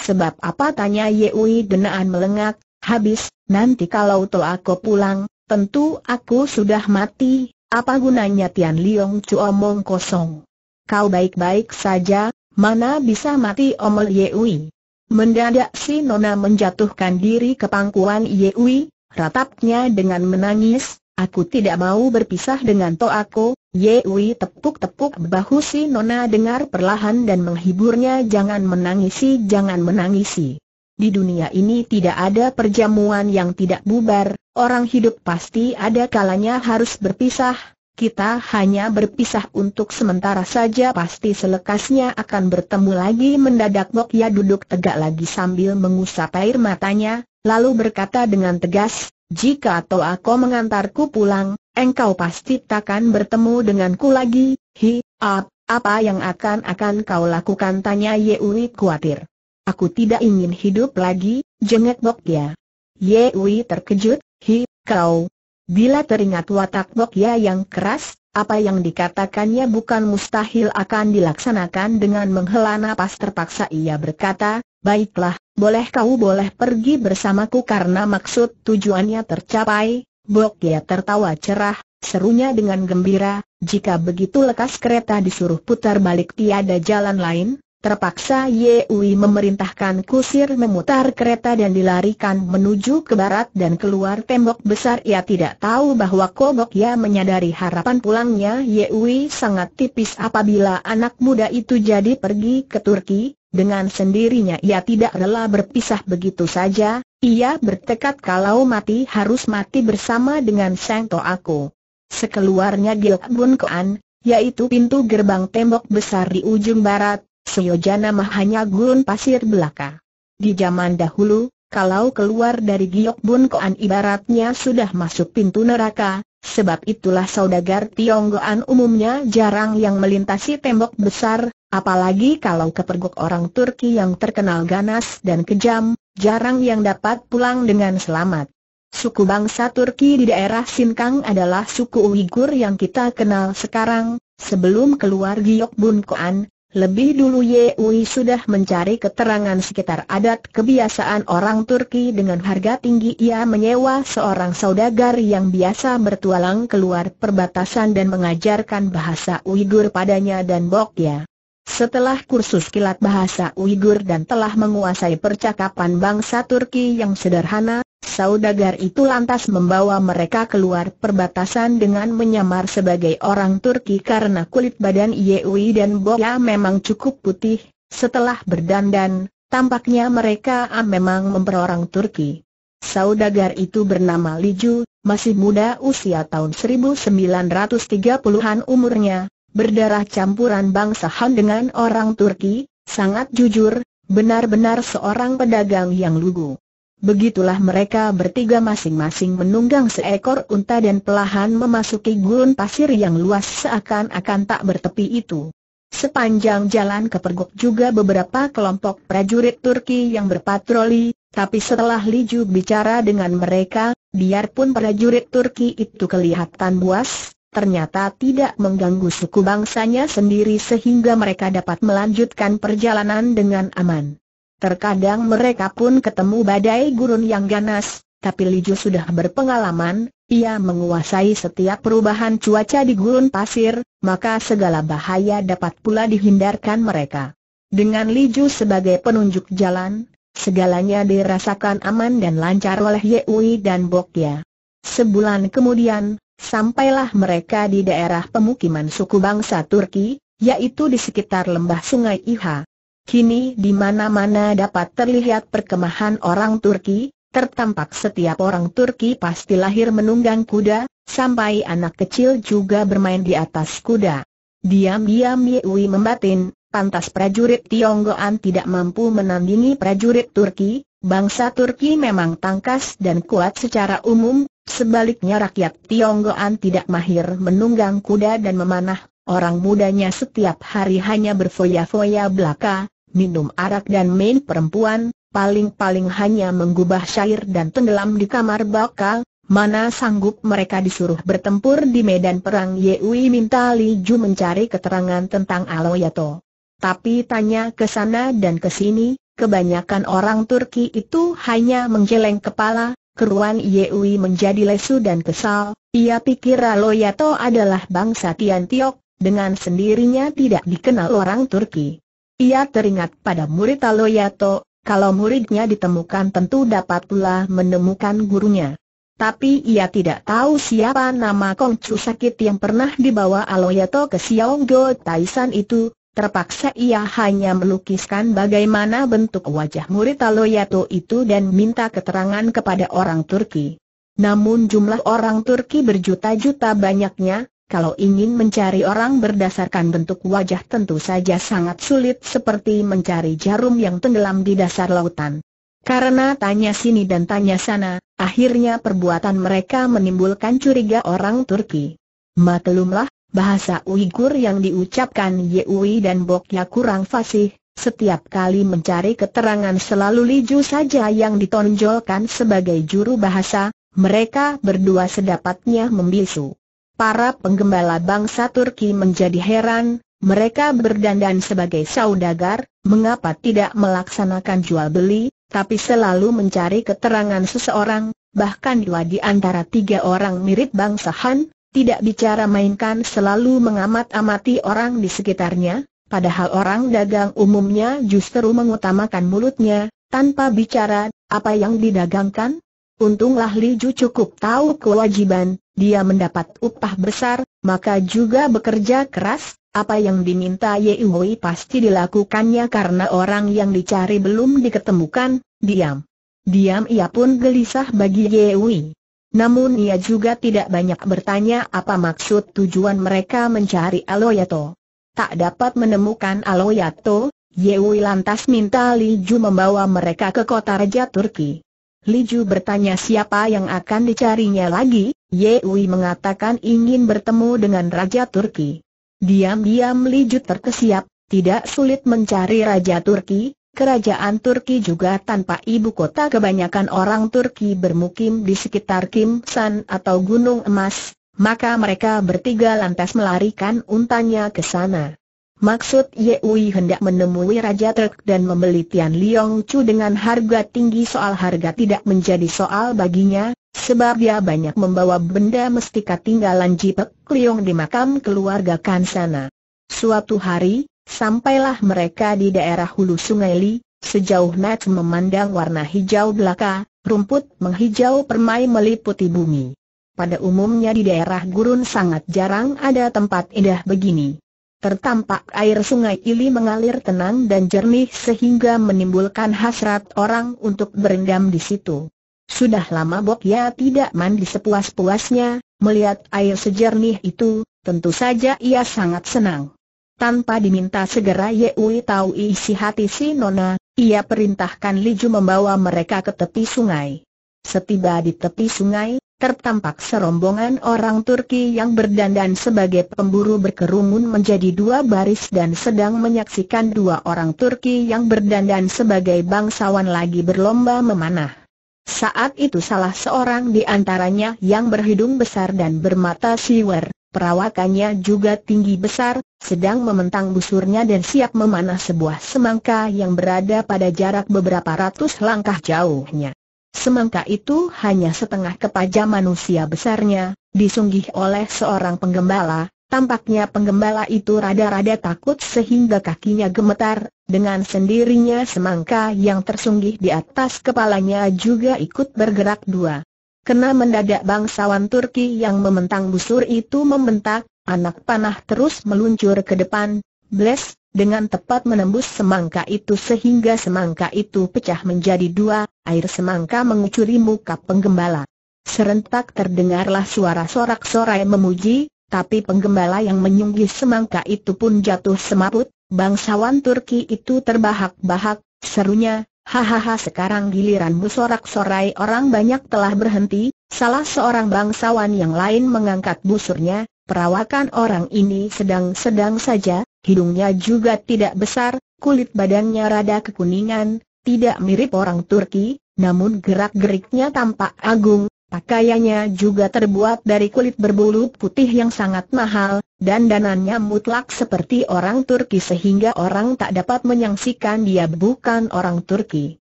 sebab apa tanya Yewi denaan melengak, habis, nanti kalau toh aku pulang, Tentu aku sudah mati, apa gunanya Tian Liong Chu omong kosong. Kau baik-baik saja, mana bisa mati omel Yeui. Mendadak si Nona menjatuhkan diri ke pangkuan Yeui, ratapnya dengan menangis, aku tidak mau berpisah dengan aku. Yeui tepuk-tepuk bahu si Nona dengar perlahan dan menghiburnya jangan menangisi jangan menangisi. Di dunia ini tidak ada perjamuan yang tidak bubar, Orang hidup pasti ada kalanya harus berpisah, kita hanya berpisah untuk sementara saja pasti selekasnya akan bertemu lagi mendadak Bok Ya duduk tegak lagi sambil mengusap air matanya, lalu berkata dengan tegas, jika atau aku mengantarku pulang, engkau pasti takkan bertemu denganku lagi, hi, ap, apa yang akan akan kau lakukan tanya Yewi khawatir. Aku tidak ingin hidup lagi, jengek Bok Ya. Yewi terkejut, Hi, kau. Bila teringat watak Bokya yang keras, apa yang dikatakannya bukan mustahil akan dilaksanakan dengan menghela napas terpaksa ia berkata, Baiklah, boleh kau boleh pergi bersamaku karena maksud tujuannya tercapai, Bokya tertawa cerah, serunya dengan gembira, jika begitu lekas kereta disuruh putar balik tiada jalan lain, Terpaksa Yewi memerintahkan kusir memutar kereta dan dilarikan menuju ke barat dan keluar tembok besar ia tidak tahu bahwa Kobok ya menyadari harapan pulangnya Yewi sangat tipis apabila anak muda itu jadi pergi ke Turki, dengan sendirinya ia tidak rela berpisah begitu saja, ia bertekad kalau mati harus mati bersama dengan Sang aku. Sekeluarnya Bun Koan, yaitu pintu gerbang tembok besar di ujung barat, Seyojana mah hanya gurun pasir belaka. Di zaman dahulu, kalau keluar dari Giok Bun Koan ibaratnya sudah masuk pintu neraka, sebab itulah saudagar Tionggoan umumnya jarang yang melintasi tembok besar, apalagi kalau kepergok orang Turki yang terkenal ganas dan kejam, jarang yang dapat pulang dengan selamat. Suku bangsa Turki di daerah Sinkang adalah suku Uighur yang kita kenal sekarang, sebelum keluar Giyok Bun Koan, lebih dulu Ye Yui sudah mencari keterangan sekitar adat kebiasaan orang Turki dengan harga tinggi ia menyewa seorang saudagar yang biasa bertualang keluar perbatasan dan mengajarkan bahasa Uyghur padanya dan Bokya. Setelah kursus kilat bahasa Uyghur dan telah menguasai percakapan bangsa Turki yang sederhana, saudagar itu lantas membawa mereka keluar perbatasan dengan menyamar sebagai orang Turki karena kulit badan Yewi dan Boya memang cukup putih, setelah berdandan, tampaknya mereka memang memperorang Turki. Saudagar itu bernama Liju, masih muda usia tahun 1930-an umurnya, berdarah campuran bangsa Han dengan orang Turki, sangat jujur, benar-benar seorang pedagang yang lugu. Begitulah mereka bertiga masing-masing menunggang seekor unta dan pelahan memasuki gurun pasir yang luas seakan-akan tak bertepi itu. Sepanjang jalan ke Pergok juga beberapa kelompok prajurit Turki yang berpatroli, tapi setelah Liju bicara dengan mereka, biarpun prajurit Turki itu kelihatan buas, ternyata tidak mengganggu suku bangsanya sendiri sehingga mereka dapat melanjutkan perjalanan dengan aman. Terkadang mereka pun ketemu badai gurun yang ganas, tapi Liju sudah berpengalaman, ia menguasai setiap perubahan cuaca di gurun pasir, maka segala bahaya dapat pula dihindarkan mereka. Dengan Liju sebagai penunjuk jalan, segalanya dirasakan aman dan lancar oleh Yeui dan Bokya. Sebulan kemudian, sampailah mereka di daerah pemukiman suku bangsa Turki, yaitu di sekitar lembah sungai Iha. Kini di mana-mana dapat terlihat perkemahan orang Turki, tertampak setiap orang Turki pasti lahir menunggang kuda, sampai anak kecil juga bermain di atas kuda. Diam-diam Yewi membatin, pantas prajurit Tionggoan tidak mampu menandingi prajurit Turki, bangsa Turki memang tangkas dan kuat secara umum, sebaliknya rakyat Tionggoan tidak mahir menunggang kuda dan memanah Orang mudanya setiap hari hanya berfoya-foya belaka, minum arak dan main perempuan, paling-paling hanya menggubah syair dan tenggelam di kamar bakal, mana sanggup mereka disuruh bertempur di medan perang Yewi minta Li Ju mencari keterangan tentang Aloyato. Tapi tanya ke sana dan ke sini, kebanyakan orang Turki itu hanya menggeleng kepala, Keruan Yewi menjadi lesu dan kesal, ia pikir Aloyato adalah bangsa Tiantiok, dengan sendirinya tidak dikenal orang Turki. Ia teringat pada murid Aloyato, kalau muridnya ditemukan tentu dapat pula menemukan gurunya. Tapi ia tidak tahu siapa nama Kongcu sakit yang pernah dibawa Aloyato ke Xiaonggo Taisan itu, terpaksa ia hanya melukiskan bagaimana bentuk wajah murid Aloyato itu dan minta keterangan kepada orang Turki. Namun jumlah orang Turki berjuta-juta banyaknya, kalau ingin mencari orang berdasarkan bentuk wajah tentu saja sangat sulit seperti mencari jarum yang tenggelam di dasar lautan. Karena tanya sini dan tanya sana, akhirnya perbuatan mereka menimbulkan curiga orang Turki. Maklumlah, bahasa Uighur yang diucapkan Yewi dan Boknya kurang fasih, setiap kali mencari keterangan selalu Liju saja yang ditonjolkan sebagai juru bahasa, mereka berdua sedapatnya membisu. Para penggembala bangsa Turki menjadi heran, mereka berdandan sebagai saudagar, mengapa tidak melaksanakan jual beli, tapi selalu mencari keterangan seseorang, bahkan dua di antara tiga orang mirip bangsa Han, tidak bicara mainkan selalu mengamat-amati orang di sekitarnya, padahal orang dagang umumnya justru mengutamakan mulutnya, tanpa bicara, apa yang didagangkan? Untunglah Li Ju cukup tahu kewajiban, dia mendapat upah besar, maka juga bekerja keras, apa yang diminta Yehui pasti dilakukannya karena orang yang dicari belum diketemukan, diam. Diam ia pun gelisah bagi Yehui. Namun ia juga tidak banyak bertanya apa maksud tujuan mereka mencari Aloyato. Tak dapat menemukan Aloyato, Yehui lantas minta Li Ju membawa mereka ke kota Raja Turki. Liju bertanya siapa yang akan dicarinya lagi, Ye Wei mengatakan ingin bertemu dengan Raja Turki. Diam-diam Liju terkesiap, tidak sulit mencari Raja Turki, kerajaan Turki juga tanpa ibu kota kebanyakan orang Turki bermukim di sekitar Kim San atau Gunung Emas, maka mereka bertiga lantas melarikan untanya ke sana. Maksud Ye Yehui hendak menemui Raja Trek dan membeli Tian Liong Chu dengan harga tinggi soal harga tidak menjadi soal baginya, sebab dia banyak membawa benda mestika tinggalan Jipek Liong di makam keluarga Kansana. Suatu hari, sampailah mereka di daerah hulu sungai Li, sejauh Nat memandang warna hijau belaka, rumput menghijau permai meliputi bumi. Pada umumnya di daerah gurun sangat jarang ada tempat indah begini. Tertampak air sungai Ili mengalir tenang dan jernih sehingga menimbulkan hasrat orang untuk berendam di situ. Sudah lama Bob ya tidak mandi sepuas-puasnya, melihat air sejernih itu, tentu saja ia sangat senang. Tanpa diminta segera Yeui tahu isi hati si Nona, ia perintahkan Liju membawa mereka ke tepi sungai. Setiba di tepi sungai, tertampak serombongan orang Turki yang berdandan sebagai pemburu berkerumun menjadi dua baris dan sedang menyaksikan dua orang Turki yang berdandan sebagai bangsawan lagi berlomba memanah. Saat itu salah seorang di antaranya yang berhidung besar dan bermata siwer, perawakannya juga tinggi besar, sedang mementang busurnya dan siap memanah sebuah semangka yang berada pada jarak beberapa ratus langkah jauhnya. Semangka itu hanya setengah kepaja manusia besarnya, disunggih oleh seorang penggembala, Tampaknya penggembala itu rada-rada takut sehingga kakinya gemetar, dengan sendirinya semangka yang tersunggih di atas kepalanya juga ikut bergerak dua. Kena mendadak bangsawan Turki yang membentang busur itu membentak, anak panah terus meluncur ke depan, bless, dengan tepat menembus semangka itu sehingga semangka itu pecah menjadi dua, air semangka mengucuri muka penggembala. Serentak terdengarlah suara sorak-sorai memuji, tapi penggembala yang menyunggih semangka itu pun jatuh semaput, bangsawan Turki itu terbahak-bahak, serunya, hahaha sekarang giliranmu sorak-sorai orang banyak telah berhenti, salah seorang bangsawan yang lain mengangkat busurnya, perawakan orang ini sedang-sedang saja, Hidungnya juga tidak besar, kulit badannya rada kekuningan, tidak mirip orang Turki, namun gerak-geriknya tampak agung, pakaiannya juga terbuat dari kulit berbulu putih yang sangat mahal, dan danannya mutlak seperti orang Turki sehingga orang tak dapat menyaksikan dia bukan orang Turki.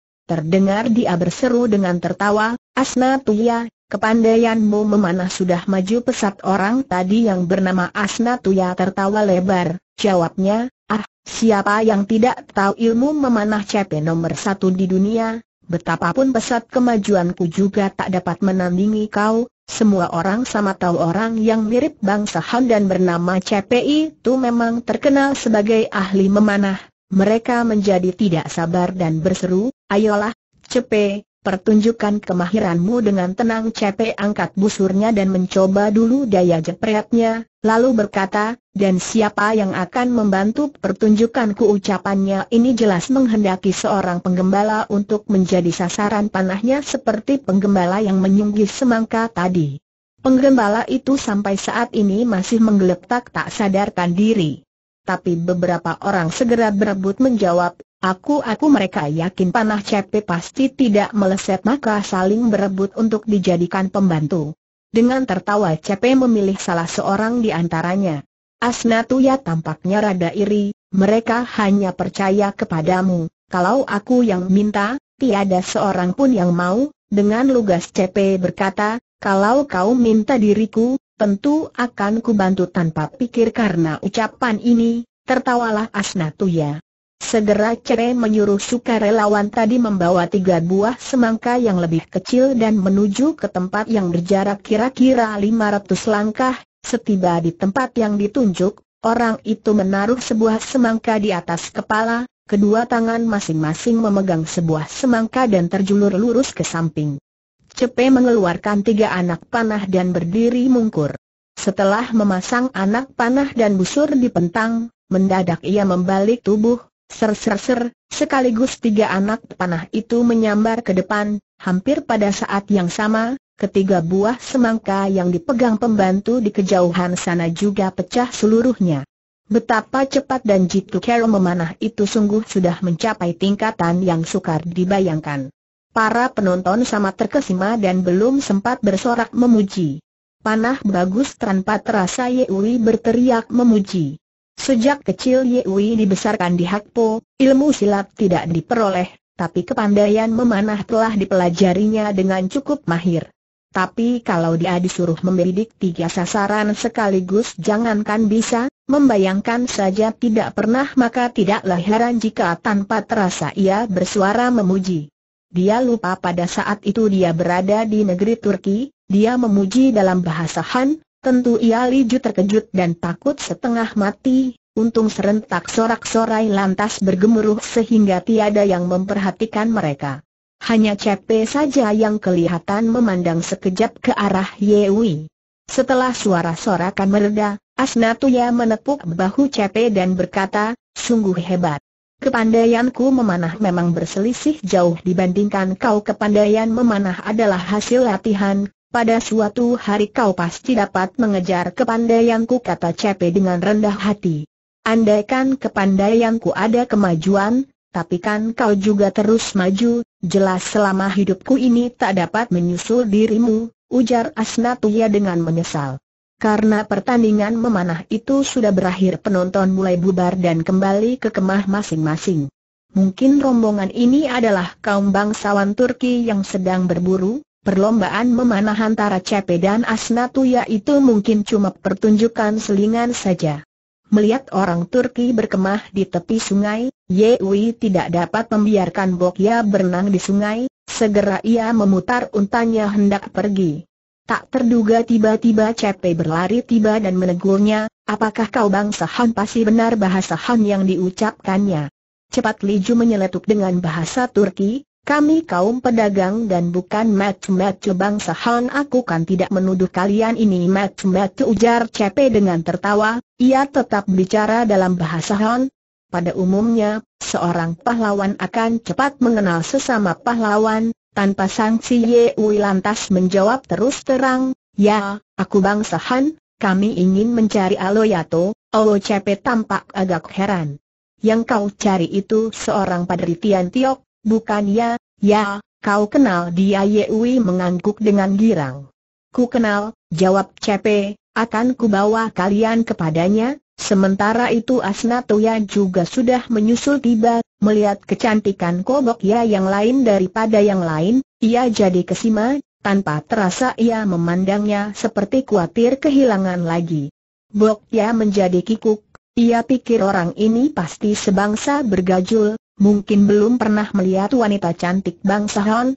Terdengar dia berseru dengan tertawa, Asna Tuya, Kepandaianmu memanah sudah maju pesat orang tadi yang bernama Asna Tuya tertawa lebar, jawabnya, ah, siapa yang tidak tahu ilmu memanah CP nomor satu di dunia, betapapun pesat kemajuanku juga tak dapat menandingi kau, semua orang sama tahu orang yang mirip bangsa Han dan bernama CPI itu memang terkenal sebagai ahli memanah, mereka menjadi tidak sabar dan berseru, ayolah, CP, Pertunjukkan kemahiranmu dengan tenang Cepe angkat busurnya dan mencoba dulu daya jepretnya, lalu berkata, dan siapa yang akan membantu pertunjukanku ucapannya ini jelas menghendaki seorang penggembala untuk menjadi sasaran panahnya seperti penggembala yang menyunggih semangka tadi. Penggembala itu sampai saat ini masih menggeletak tak sadarkan diri. Tapi beberapa orang segera berebut menjawab, Aku-aku mereka yakin panah CP pasti tidak meleset maka saling berebut untuk dijadikan pembantu. Dengan tertawa CP memilih salah seorang di antaranya. Asnatuya tampaknya rada iri, mereka hanya percaya kepadamu, kalau aku yang minta, tiada seorang pun yang mau, dengan lugas CP berkata, kalau kau minta diriku, tentu akan kubantu tanpa pikir karena ucapan ini, tertawalah Asnatuya. Segera Cere menyuruh sukarelawan tadi membawa tiga buah semangka yang lebih kecil dan menuju ke tempat yang berjarak kira-kira 500 langkah. Setiba di tempat yang ditunjuk, orang itu menaruh sebuah semangka di atas kepala, kedua tangan masing-masing memegang sebuah semangka dan terjulur lurus ke samping. Cepe mengeluarkan tiga anak panah dan berdiri mungkur. Setelah memasang anak panah dan busur di pentang, mendadak ia membalik tubuh, Ser-ser-ser, sekaligus tiga anak panah itu menyambar ke depan, hampir pada saat yang sama, ketiga buah semangka yang dipegang pembantu di kejauhan sana juga pecah seluruhnya. Betapa cepat dan jitu Carol memanah itu sungguh sudah mencapai tingkatan yang sukar dibayangkan. Para penonton sama terkesima dan belum sempat bersorak memuji. Panah bagus tanpa terasa Yewi berteriak memuji. Sejak kecil Yewi dibesarkan di Hakpo, ilmu silat tidak diperoleh, tapi kepandaian memanah telah dipelajarinya dengan cukup mahir. Tapi kalau dia disuruh membidik tiga sasaran sekaligus jangankan bisa, membayangkan saja tidak pernah maka tidaklah heran jika tanpa terasa ia bersuara memuji. Dia lupa pada saat itu dia berada di negeri Turki, dia memuji dalam bahasa Han, Tentu ia Liju terkejut dan takut setengah mati, untung serentak sorak-sorai lantas bergemuruh sehingga tiada yang memperhatikan mereka. Hanya Cepe saja yang kelihatan memandang sekejap ke arah Yewi. Setelah suara sorakan mereda, Asnatuya menepuk bahu Cepe dan berkata, sungguh hebat. Kepandaianku memanah memang berselisih jauh dibandingkan kau kepandaian memanah adalah hasil latihan, pada suatu hari kau pasti dapat mengejar kepandaianku kata Cepe dengan rendah hati. Andaikan kepandaianku ada kemajuan, tapi kan kau juga terus maju, jelas selama hidupku ini tak dapat menyusul dirimu, ujar Asnatuya dengan menyesal. Karena pertandingan memanah itu sudah berakhir penonton mulai bubar dan kembali ke kemah masing-masing. Mungkin rombongan ini adalah kaum bangsawan Turki yang sedang berburu, Perlombaan memanah antara Cepe dan Asnatuya itu mungkin cuma pertunjukan selingan saja. Melihat orang Turki berkemah di tepi sungai, Yewi tidak dapat membiarkan Bokya berenang di sungai, segera ia memutar untanya hendak pergi. Tak terduga tiba-tiba Cepe berlari tiba dan menegurnya, apakah kau bangsa Han pasti benar bahasa Han yang diucapkannya. Cepat Liju menyeletuk dengan bahasa Turki, kami kaum pedagang dan bukan matu-matu bangsa Han Aku kan tidak menuduh kalian ini matu-matu ujar Cepe dengan tertawa, ia tetap bicara dalam bahasa Han. Pada umumnya, seorang pahlawan akan cepat mengenal sesama pahlawan, tanpa sanksi Ye, lantas menjawab terus terang, Ya, aku bangsa Han, kami ingin mencari Aloyato, Olo oh, Cepe tampak agak heran. Yang kau cari itu seorang padritian Tiok, Bukan ya, ya, kau kenal dia Yewi mengangguk dengan girang. Ku kenal, jawab Cepe, akan ku bawa kalian kepadanya, sementara itu Asnatoya juga sudah menyusul tiba, melihat kecantikan kobok ya yang lain daripada yang lain, ia jadi kesima, tanpa terasa ia memandangnya seperti khawatir kehilangan lagi. Bok ya menjadi kikuk, ia pikir orang ini pasti sebangsa bergajul, mungkin belum pernah melihat wanita cantik bangsa Han.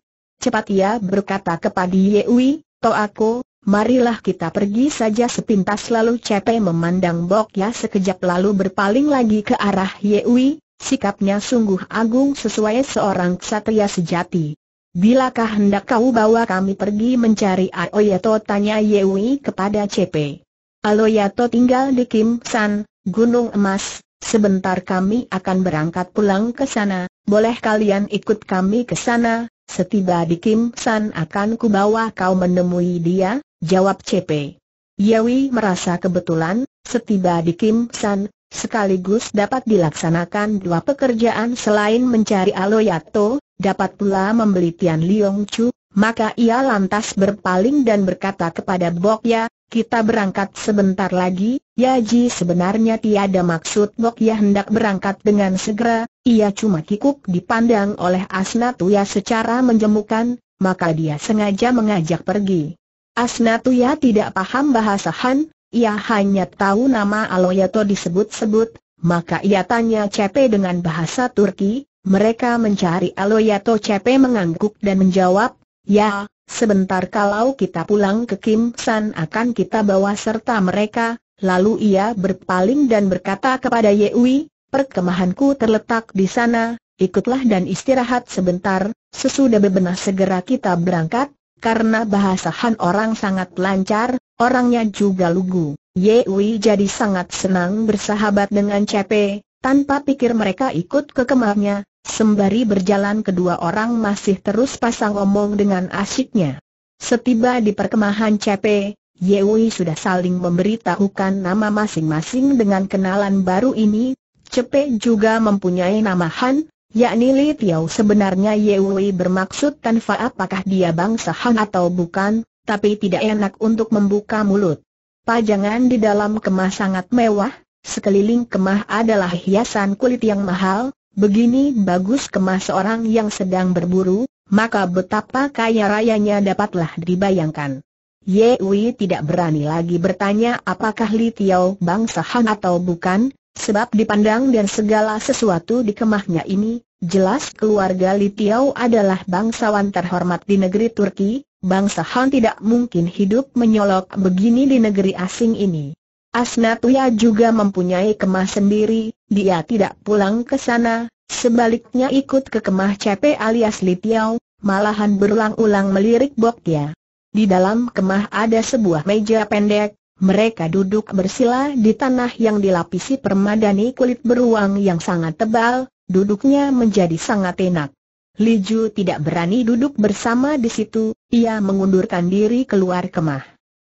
Cepat ia berkata kepada Yewi, To aku, marilah kita pergi saja sepintas lalu Cepe memandang Bok Ya sekejap lalu berpaling lagi ke arah Yewi, sikapnya sungguh agung sesuai seorang ksatria sejati. Bilakah hendak kau bawa kami pergi mencari Aoyato oh tanya Yewi kepada Cepe. Aloyato tinggal di Kim San, Gunung Emas, Sebentar kami akan berangkat pulang ke sana, boleh kalian ikut kami ke sana, setiba di Kim San akan kubawa kau menemui dia, jawab CP. Yawi merasa kebetulan, setiba di Kim San, sekaligus dapat dilaksanakan dua pekerjaan selain mencari Aloyato, dapat pula membeli Tian Liong Chu, maka ia lantas berpaling dan berkata kepada Bok Ya, kita berangkat sebentar lagi, Yaji sebenarnya tiada maksud Ngok Ya hendak berangkat dengan segera, ia cuma kikuk dipandang oleh Asnatuya secara menjemukan, maka dia sengaja mengajak pergi. Asnatuya tidak paham bahasa Han, ia hanya tahu nama Aloyato disebut-sebut, maka ia tanya Cepe dengan bahasa Turki, mereka mencari Aloyato Cepe mengangguk dan menjawab, ya, sebentar kalau kita pulang ke Kim San akan kita bawa serta mereka, Lalu ia berpaling dan berkata kepada Yewi, perkemahanku terletak di sana, ikutlah dan istirahat sebentar, sesudah bebenah segera kita berangkat, karena bahasa Han orang sangat lancar, orangnya juga lugu. Yewi jadi sangat senang bersahabat dengan Cepe, tanpa pikir mereka ikut ke kemahnya, sembari berjalan kedua orang masih terus pasang omong dengan asyiknya. Setiba di perkemahan Cepe, Yewi sudah saling memberitahukan nama masing-masing dengan kenalan baru ini. Cepe juga mempunyai nama Han, yakni Li Tiao sebenarnya Yewi bermaksud tanpa apakah dia bangsa Han atau bukan, tapi tidak enak untuk membuka mulut. Pajangan di dalam kemah sangat mewah, sekeliling kemah adalah hiasan kulit yang mahal, begini bagus kemah seorang yang sedang berburu, maka betapa kaya rayanya dapatlah dibayangkan. Ye Wei tidak berani lagi bertanya apakah Li Tiao bangsa Han atau bukan, sebab dipandang dan segala sesuatu di kemahnya ini, jelas keluarga Li Tiao adalah bangsawan terhormat di negeri Turki, bangsa Han tidak mungkin hidup menyolok begini di negeri asing ini. Asnatuya juga mempunyai kemah sendiri, dia tidak pulang ke sana, sebaliknya ikut ke kemah CP alias Li Tiao, malahan berulang-ulang melirik Bokya. Di dalam kemah ada sebuah meja pendek, mereka duduk bersila di tanah yang dilapisi permadani kulit beruang yang sangat tebal, duduknya menjadi sangat enak. Li Ju tidak berani duduk bersama di situ, ia mengundurkan diri keluar kemah.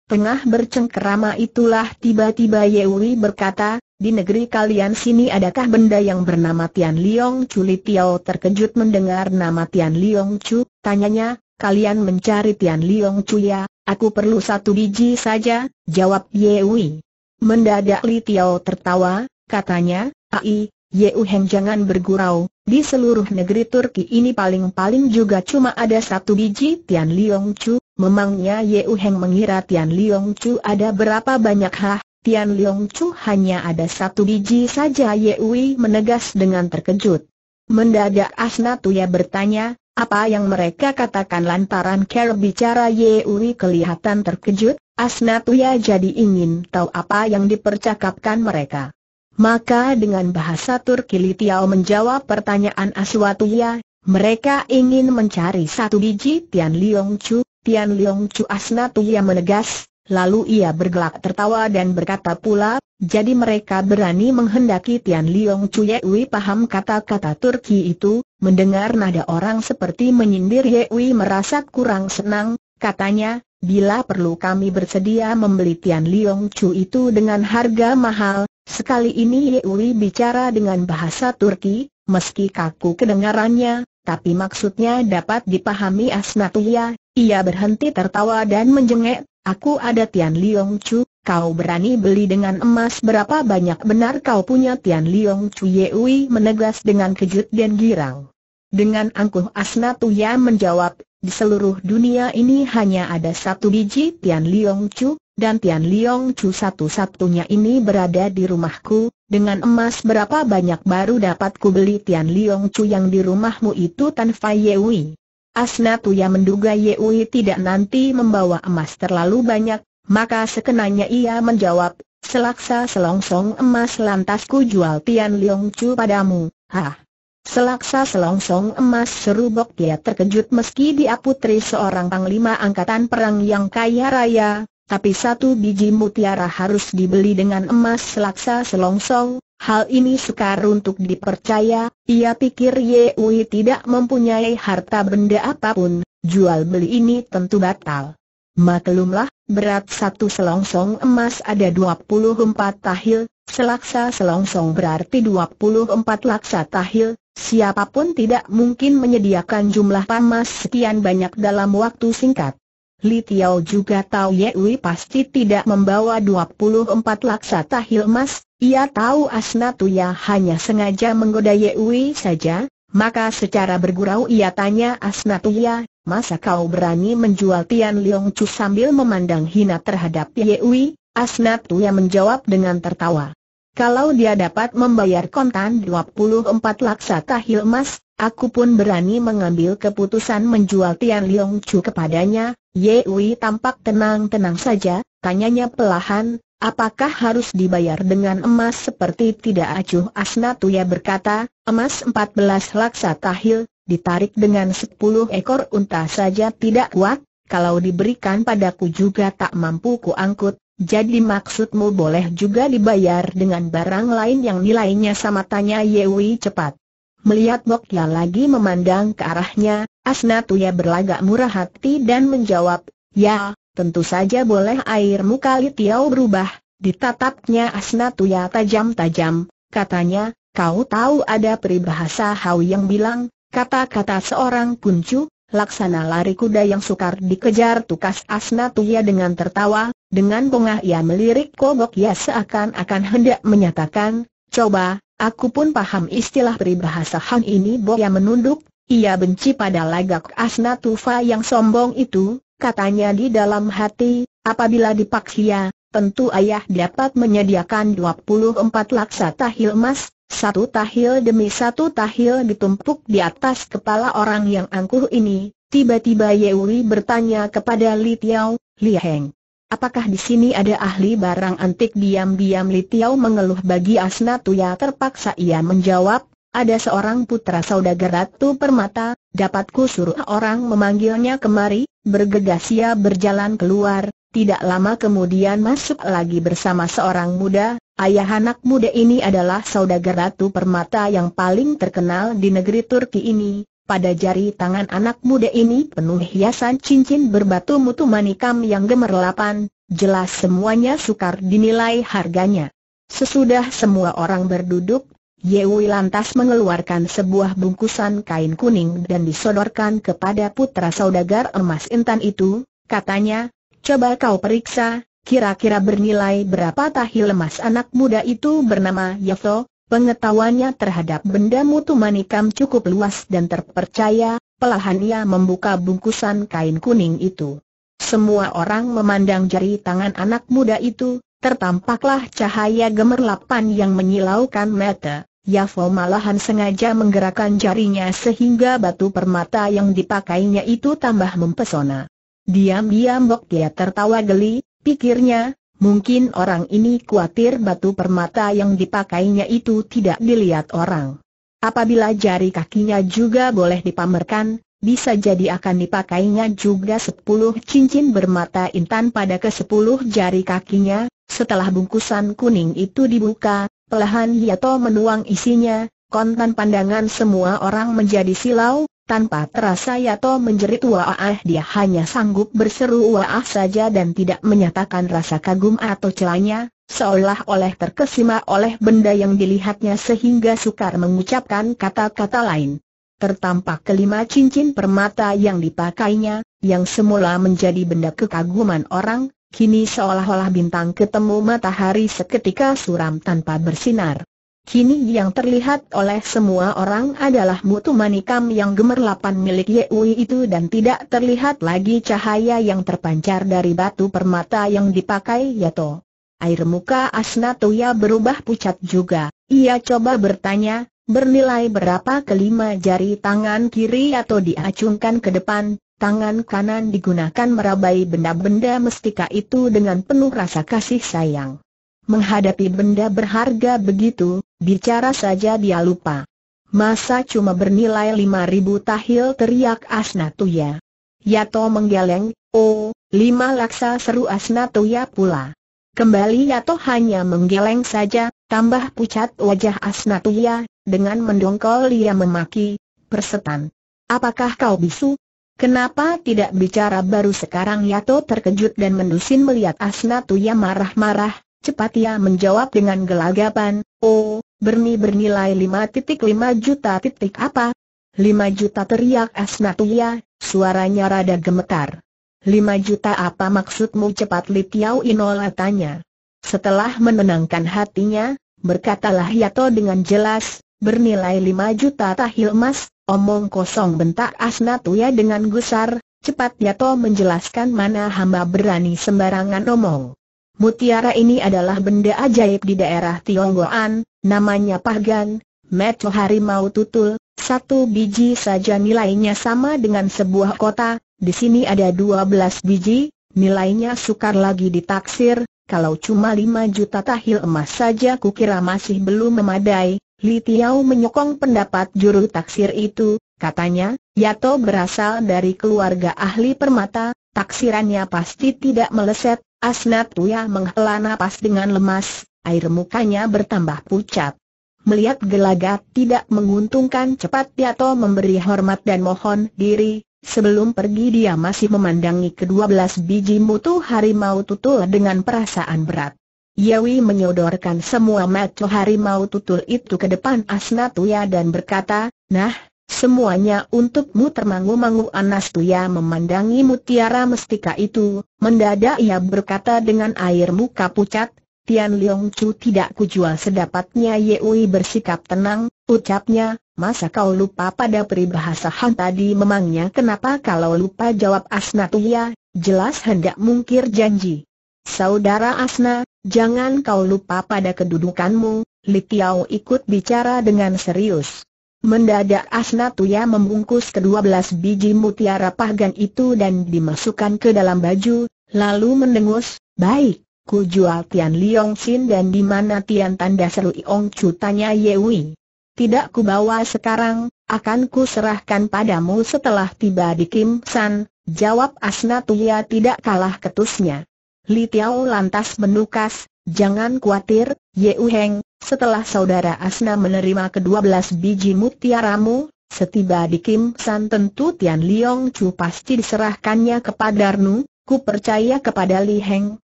Tengah bercengkerama itulah tiba-tiba Yewi berkata, di negeri kalian sini adakah benda yang bernama Tian Liong Chu Li Tiao terkejut mendengar nama Tian Liong Chu, tanyanya, kalian mencari Tian Liong Cuya, aku perlu satu biji saja, jawab Yewi. Mendadak Li Tiao tertawa, katanya, Ai, Yeu Heng jangan bergurau, di seluruh negeri Turki ini paling-paling juga cuma ada satu biji Tian Liong Cu, memangnya Yeu Heng mengira Tian Liong Cu ada berapa banyak hah, Tian Liong Chu hanya ada satu biji saja Yewi menegas dengan terkejut. Mendadak Asna Tuya bertanya, apa yang mereka katakan lantaran Ker bicara Ye Uri kelihatan terkejut, Asnatuya jadi ingin tahu apa yang dipercakapkan mereka. Maka dengan bahasa Turki Litiao menjawab pertanyaan Aswatuya, mereka ingin mencari satu biji Tian Liong Chu, Tian Liong Chu Asnatuya menegas, lalu ia bergelak tertawa dan berkata pula, jadi mereka berani menghendaki Tian Liong Chu Uri paham kata-kata Turki itu, Mendengar nada orang seperti menyindir Yewi merasa kurang senang, katanya, bila perlu kami bersedia membeli Tian Liong Chu itu dengan harga mahal, sekali ini Yewi bicara dengan bahasa Turki, meski kaku kedengarannya, tapi maksudnya dapat dipahami Asnatuya, ia berhenti tertawa dan menjengek, aku ada Tian Liong Chu, Kau berani beli dengan emas berapa banyak benar kau punya Tian Liong Chu Yewi menegas dengan kejut dan girang. Dengan angkuh Asna Asnatuya menjawab, di seluruh dunia ini hanya ada satu biji Tian Liong Chu, dan Tian Liong Chu satu-satunya ini berada di rumahku, dengan emas berapa banyak baru dapat ku beli Tian Liong Chu yang di rumahmu itu tanpa Yewi. Asnatuya menduga Yewi tidak nanti membawa emas terlalu banyak, maka sekenanya ia menjawab, selaksa selongsong emas lantas ku jual Tian Liong Chu padamu, hah. Selaksa selongsong emas serubok dia terkejut meski dia putri seorang panglima angkatan perang yang kaya raya, tapi satu biji mutiara harus dibeli dengan emas selaksa selongsong, hal ini sukar untuk dipercaya, ia pikir Ye Wei tidak mempunyai harta benda apapun, jual beli ini tentu batal. Maklumlah, berat satu selongsong emas ada 24 tahil, Selaksa selongsong berarti 24 laksa tahil, siapapun tidak mungkin menyediakan jumlah pamas sekian banyak dalam waktu singkat. Li Tiao juga tahu Ye Wei pasti tidak membawa 24 laksa tahil emas, ia tahu Asna Tuya hanya sengaja menggoda Wei saja, maka secara bergurau ia tanya Asna Tuya, masa kau berani menjual Tian Leong Chu sambil memandang hina terhadap Ye Wei? Asnat Tuya menjawab dengan tertawa. Kalau dia dapat membayar kontan 24 laksa tahil emas, aku pun berani mengambil keputusan menjual Tian Leong Chu kepadanya. Wei tampak tenang-tenang saja, tanyanya pelahan, apakah harus dibayar dengan emas seperti tidak acuh Asnatuya berkata, emas 14 laksa tahil, ditarik dengan 10 ekor unta saja tidak kuat, kalau diberikan padaku juga tak mampu kuangkut, jadi maksudmu boleh juga dibayar dengan barang lain yang nilainya sama tanya Yewi cepat. Melihat Bokya lagi memandang ke arahnya, Asnatuya berlagak murah hati dan menjawab, Ya, tentu saja boleh air muka tiau berubah, ditatapnya Asnatuya tajam-tajam, katanya, kau tahu ada peribahasa Hau yang bilang, kata-kata seorang kuncu, laksana lari kuda yang sukar dikejar tukas Asna Tuya dengan tertawa, dengan bongah ia melirik kobok ia seakan-akan hendak menyatakan, coba, aku pun paham istilah peribahasa Han ini Boya menunduk, ia benci pada lagak Asna Tufa yang sombong itu, katanya di dalam hati, apabila dipaksia, ya, tentu ayah dapat menyediakan 24 laksa tahil emas, satu tahil demi satu tahil ditumpuk di atas kepala orang yang angkuh ini, tiba-tiba Yewi bertanya kepada Li Tiao, Li Heng. Apakah di sini ada ahli barang antik? Diam-diam Li Tiao mengeluh bagi Asna Tuya terpaksa ia menjawab, ada seorang putra saudagar Ratu Permata, dapatku suruh orang memanggilnya kemari, bergegas ia berjalan keluar, tidak lama kemudian masuk lagi bersama seorang muda, Ayah anak muda ini adalah saudagar Ratu Permata yang paling terkenal di negeri Turki ini. Pada jari tangan anak muda ini penuh hiasan cincin berbatu mutu manikam yang gemerlapan, jelas semuanya sukar dinilai harganya. Sesudah semua orang berduduk, Yewi lantas mengeluarkan sebuah bungkusan kain kuning dan disodorkan kepada putra saudagar emas intan itu, katanya, coba kau periksa, Kira-kira bernilai berapa tahi lemas anak muda itu bernama Yafo, pengetahuannya terhadap benda mutu manikam cukup luas dan terpercaya, pelahan ia membuka bungkusan kain kuning itu. Semua orang memandang jari tangan anak muda itu, tertampaklah cahaya gemerlapan yang menyilaukan mata. Yafo malahan sengaja menggerakkan jarinya sehingga batu permata yang dipakainya itu tambah mempesona. Diam-diam Bok dia tertawa geli, Pikirnya, mungkin orang ini khawatir batu permata yang dipakainya itu tidak dilihat orang. Apabila jari kakinya juga boleh dipamerkan, bisa jadi akan dipakainya juga sepuluh cincin bermata intan pada ke sepuluh jari kakinya, setelah bungkusan kuning itu dibuka, pelahan Yato menuang isinya, kontan pandangan semua orang menjadi silau, tanpa terasa Yato menjerit waah dia hanya sanggup berseru waah saja dan tidak menyatakan rasa kagum atau celanya, seolah oleh terkesima oleh benda yang dilihatnya sehingga sukar mengucapkan kata-kata lain. Tertampak kelima cincin permata yang dipakainya, yang semula menjadi benda kekaguman orang, kini seolah-olah bintang ketemu matahari seketika suram tanpa bersinar. Kini yang terlihat oleh semua orang adalah mutu manikam yang gemerlapan milik Yeui itu dan tidak terlihat lagi cahaya yang terpancar dari batu permata yang dipakai Yato. Air muka Asnatoya berubah pucat juga. Ia coba bertanya, bernilai berapa kelima jari tangan kiri atau diacungkan ke depan, tangan kanan digunakan merabai benda-benda mestika itu dengan penuh rasa kasih sayang. Menghadapi benda berharga begitu, Bicara saja dia lupa. Masa cuma bernilai lima ribu tahil teriak Asnatuya. Yato menggeleng, oh, lima laksa seru Asnatuya pula. Kembali Yato hanya menggeleng saja, tambah pucat wajah Asnatuya, dengan mendongkol dia memaki, persetan. Apakah kau bisu? Kenapa tidak bicara baru sekarang Yato terkejut dan mendusin melihat Asnatuya marah-marah, cepat ia menjawab dengan gelagapan, oh, Berni bernilai 5.5 juta titik apa? 5 juta teriak Asnatuya, suaranya rada gemetar. 5 juta apa maksudmu cepat Li Tiao Inola tanya. Setelah menenangkan hatinya, berkatalah Yato dengan jelas, bernilai 5 juta tahil emas, omong kosong bentak Asnatuya dengan gusar, cepat Yato menjelaskan mana hamba berani sembarangan omong. Mutiara ini adalah benda ajaib di daerah Tionggoan, namanya Pahgan, metu harimau tutul, satu biji saja nilainya sama dengan sebuah kota, di sini ada 12 biji, nilainya sukar lagi ditaksir, kalau cuma 5 juta tahil emas saja kukira masih belum memadai, Li Tiao menyokong pendapat juru taksir itu, katanya, Yato berasal dari keluarga ahli permata, taksirannya pasti tidak meleset, Asnatuya menghela napas dengan lemas, air mukanya bertambah pucat. Melihat gelagat tidak menguntungkan cepat Yato memberi hormat dan mohon diri, Sebelum pergi dia masih memandangi kedua belas biji mutu harimau tutul dengan perasaan berat. Yawi menyodorkan semua maco harimau tutul itu ke depan Asnatuya dan berkata, Nah, Semuanya untukmu termangu-mangu Anas Tuya memandangi mutiara mestika itu, mendadak ia berkata dengan air muka pucat, Tian Leong Chu tidak kujual sedapatnya Yeui bersikap tenang, ucapnya, masa kau lupa pada peribahasa Han tadi memangnya kenapa kalau lupa jawab Asna Tuya, jelas hendak mungkir janji. Saudara Asna, jangan kau lupa pada kedudukanmu, Li Tiao ikut bicara dengan serius. Mendadak Asnatuya membungkus kedua belas biji mutiara pahgan itu dan dimasukkan ke dalam baju, lalu mendengus, baik, ku jual Tian Liong Sin dan di mana Tian tanda seru Iong Chu tanya Ye Wei. Tidak ku bawa sekarang, akan ku serahkan padamu setelah tiba di Kim San, jawab Asnatuya tidak kalah ketusnya. Li Tiao lantas menukas, jangan khawatir, Ye Heng, setelah saudara Asna menerima kedua belas biji mutiaramu, setiba di Kim San tentu Tian Liong Chu pasti diserahkannya kepada Darnu, ku percaya kepada Li Heng,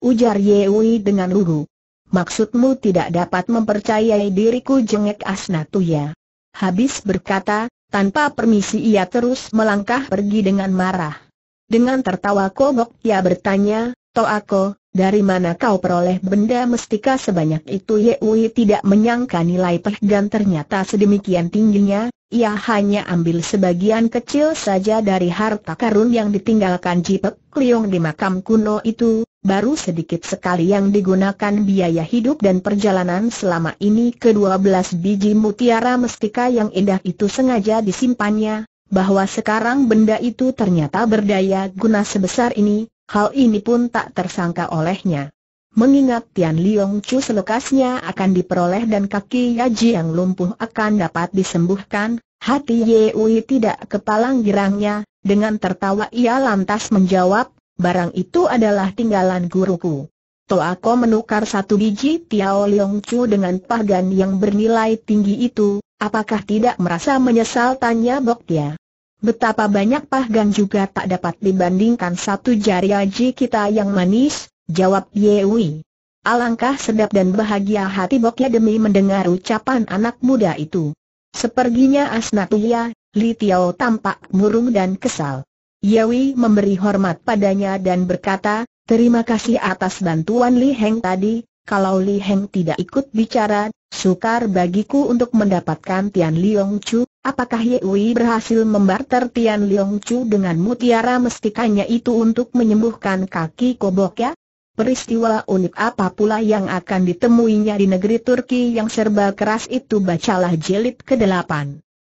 ujar Ye Wei dengan lugu. Maksudmu tidak dapat mempercayai diriku jengek Asna Tuya. Habis berkata, tanpa permisi ia terus melangkah pergi dengan marah. Dengan tertawa kobok ia bertanya, aku. Dari mana kau peroleh benda mestika sebanyak itu Ye Wei tidak menyangka nilai perdan ternyata sedemikian tingginya, ia hanya ambil sebagian kecil saja dari harta karun yang ditinggalkan Jipek Kliong di makam kuno itu, baru sedikit sekali yang digunakan biaya hidup dan perjalanan selama ini ke-12 biji mutiara mestika yang indah itu sengaja disimpannya, bahwa sekarang benda itu ternyata berdaya guna sebesar ini, Hal ini pun tak tersangka olehnya. Mengingat Tian Liong Chu selekasnya akan diperoleh dan kaki Yaji yang lumpuh akan dapat disembuhkan, hati Ye Wei tidak kepalang girangnya, dengan tertawa ia lantas menjawab, barang itu adalah tinggalan guruku. Ko menukar satu biji Tiao Liong Chu dengan pagan yang bernilai tinggi itu, apakah tidak merasa menyesal tanya Bok Tia. Betapa banyak pahgang juga tak dapat dibandingkan satu jari aji kita yang manis, jawab Yewi. Alangkah sedap dan bahagia hati Bokya demi mendengar ucapan anak muda itu. Seperginya Asnatuya, Li Tiao tampak murung dan kesal. Yewi memberi hormat padanya dan berkata, terima kasih atas bantuan Li Heng tadi, kalau Li Heng tidak ikut bicara, sukar bagiku untuk mendapatkan Tian Liong Chu, Apakah Yui berhasil membarter Tian Leong Chu dengan mutiara mestikanya itu untuk menyembuhkan kaki koboknya? Peristiwa unik apa pula yang akan ditemuinya di negeri Turki yang serba keras itu bacalah jilid ke-8.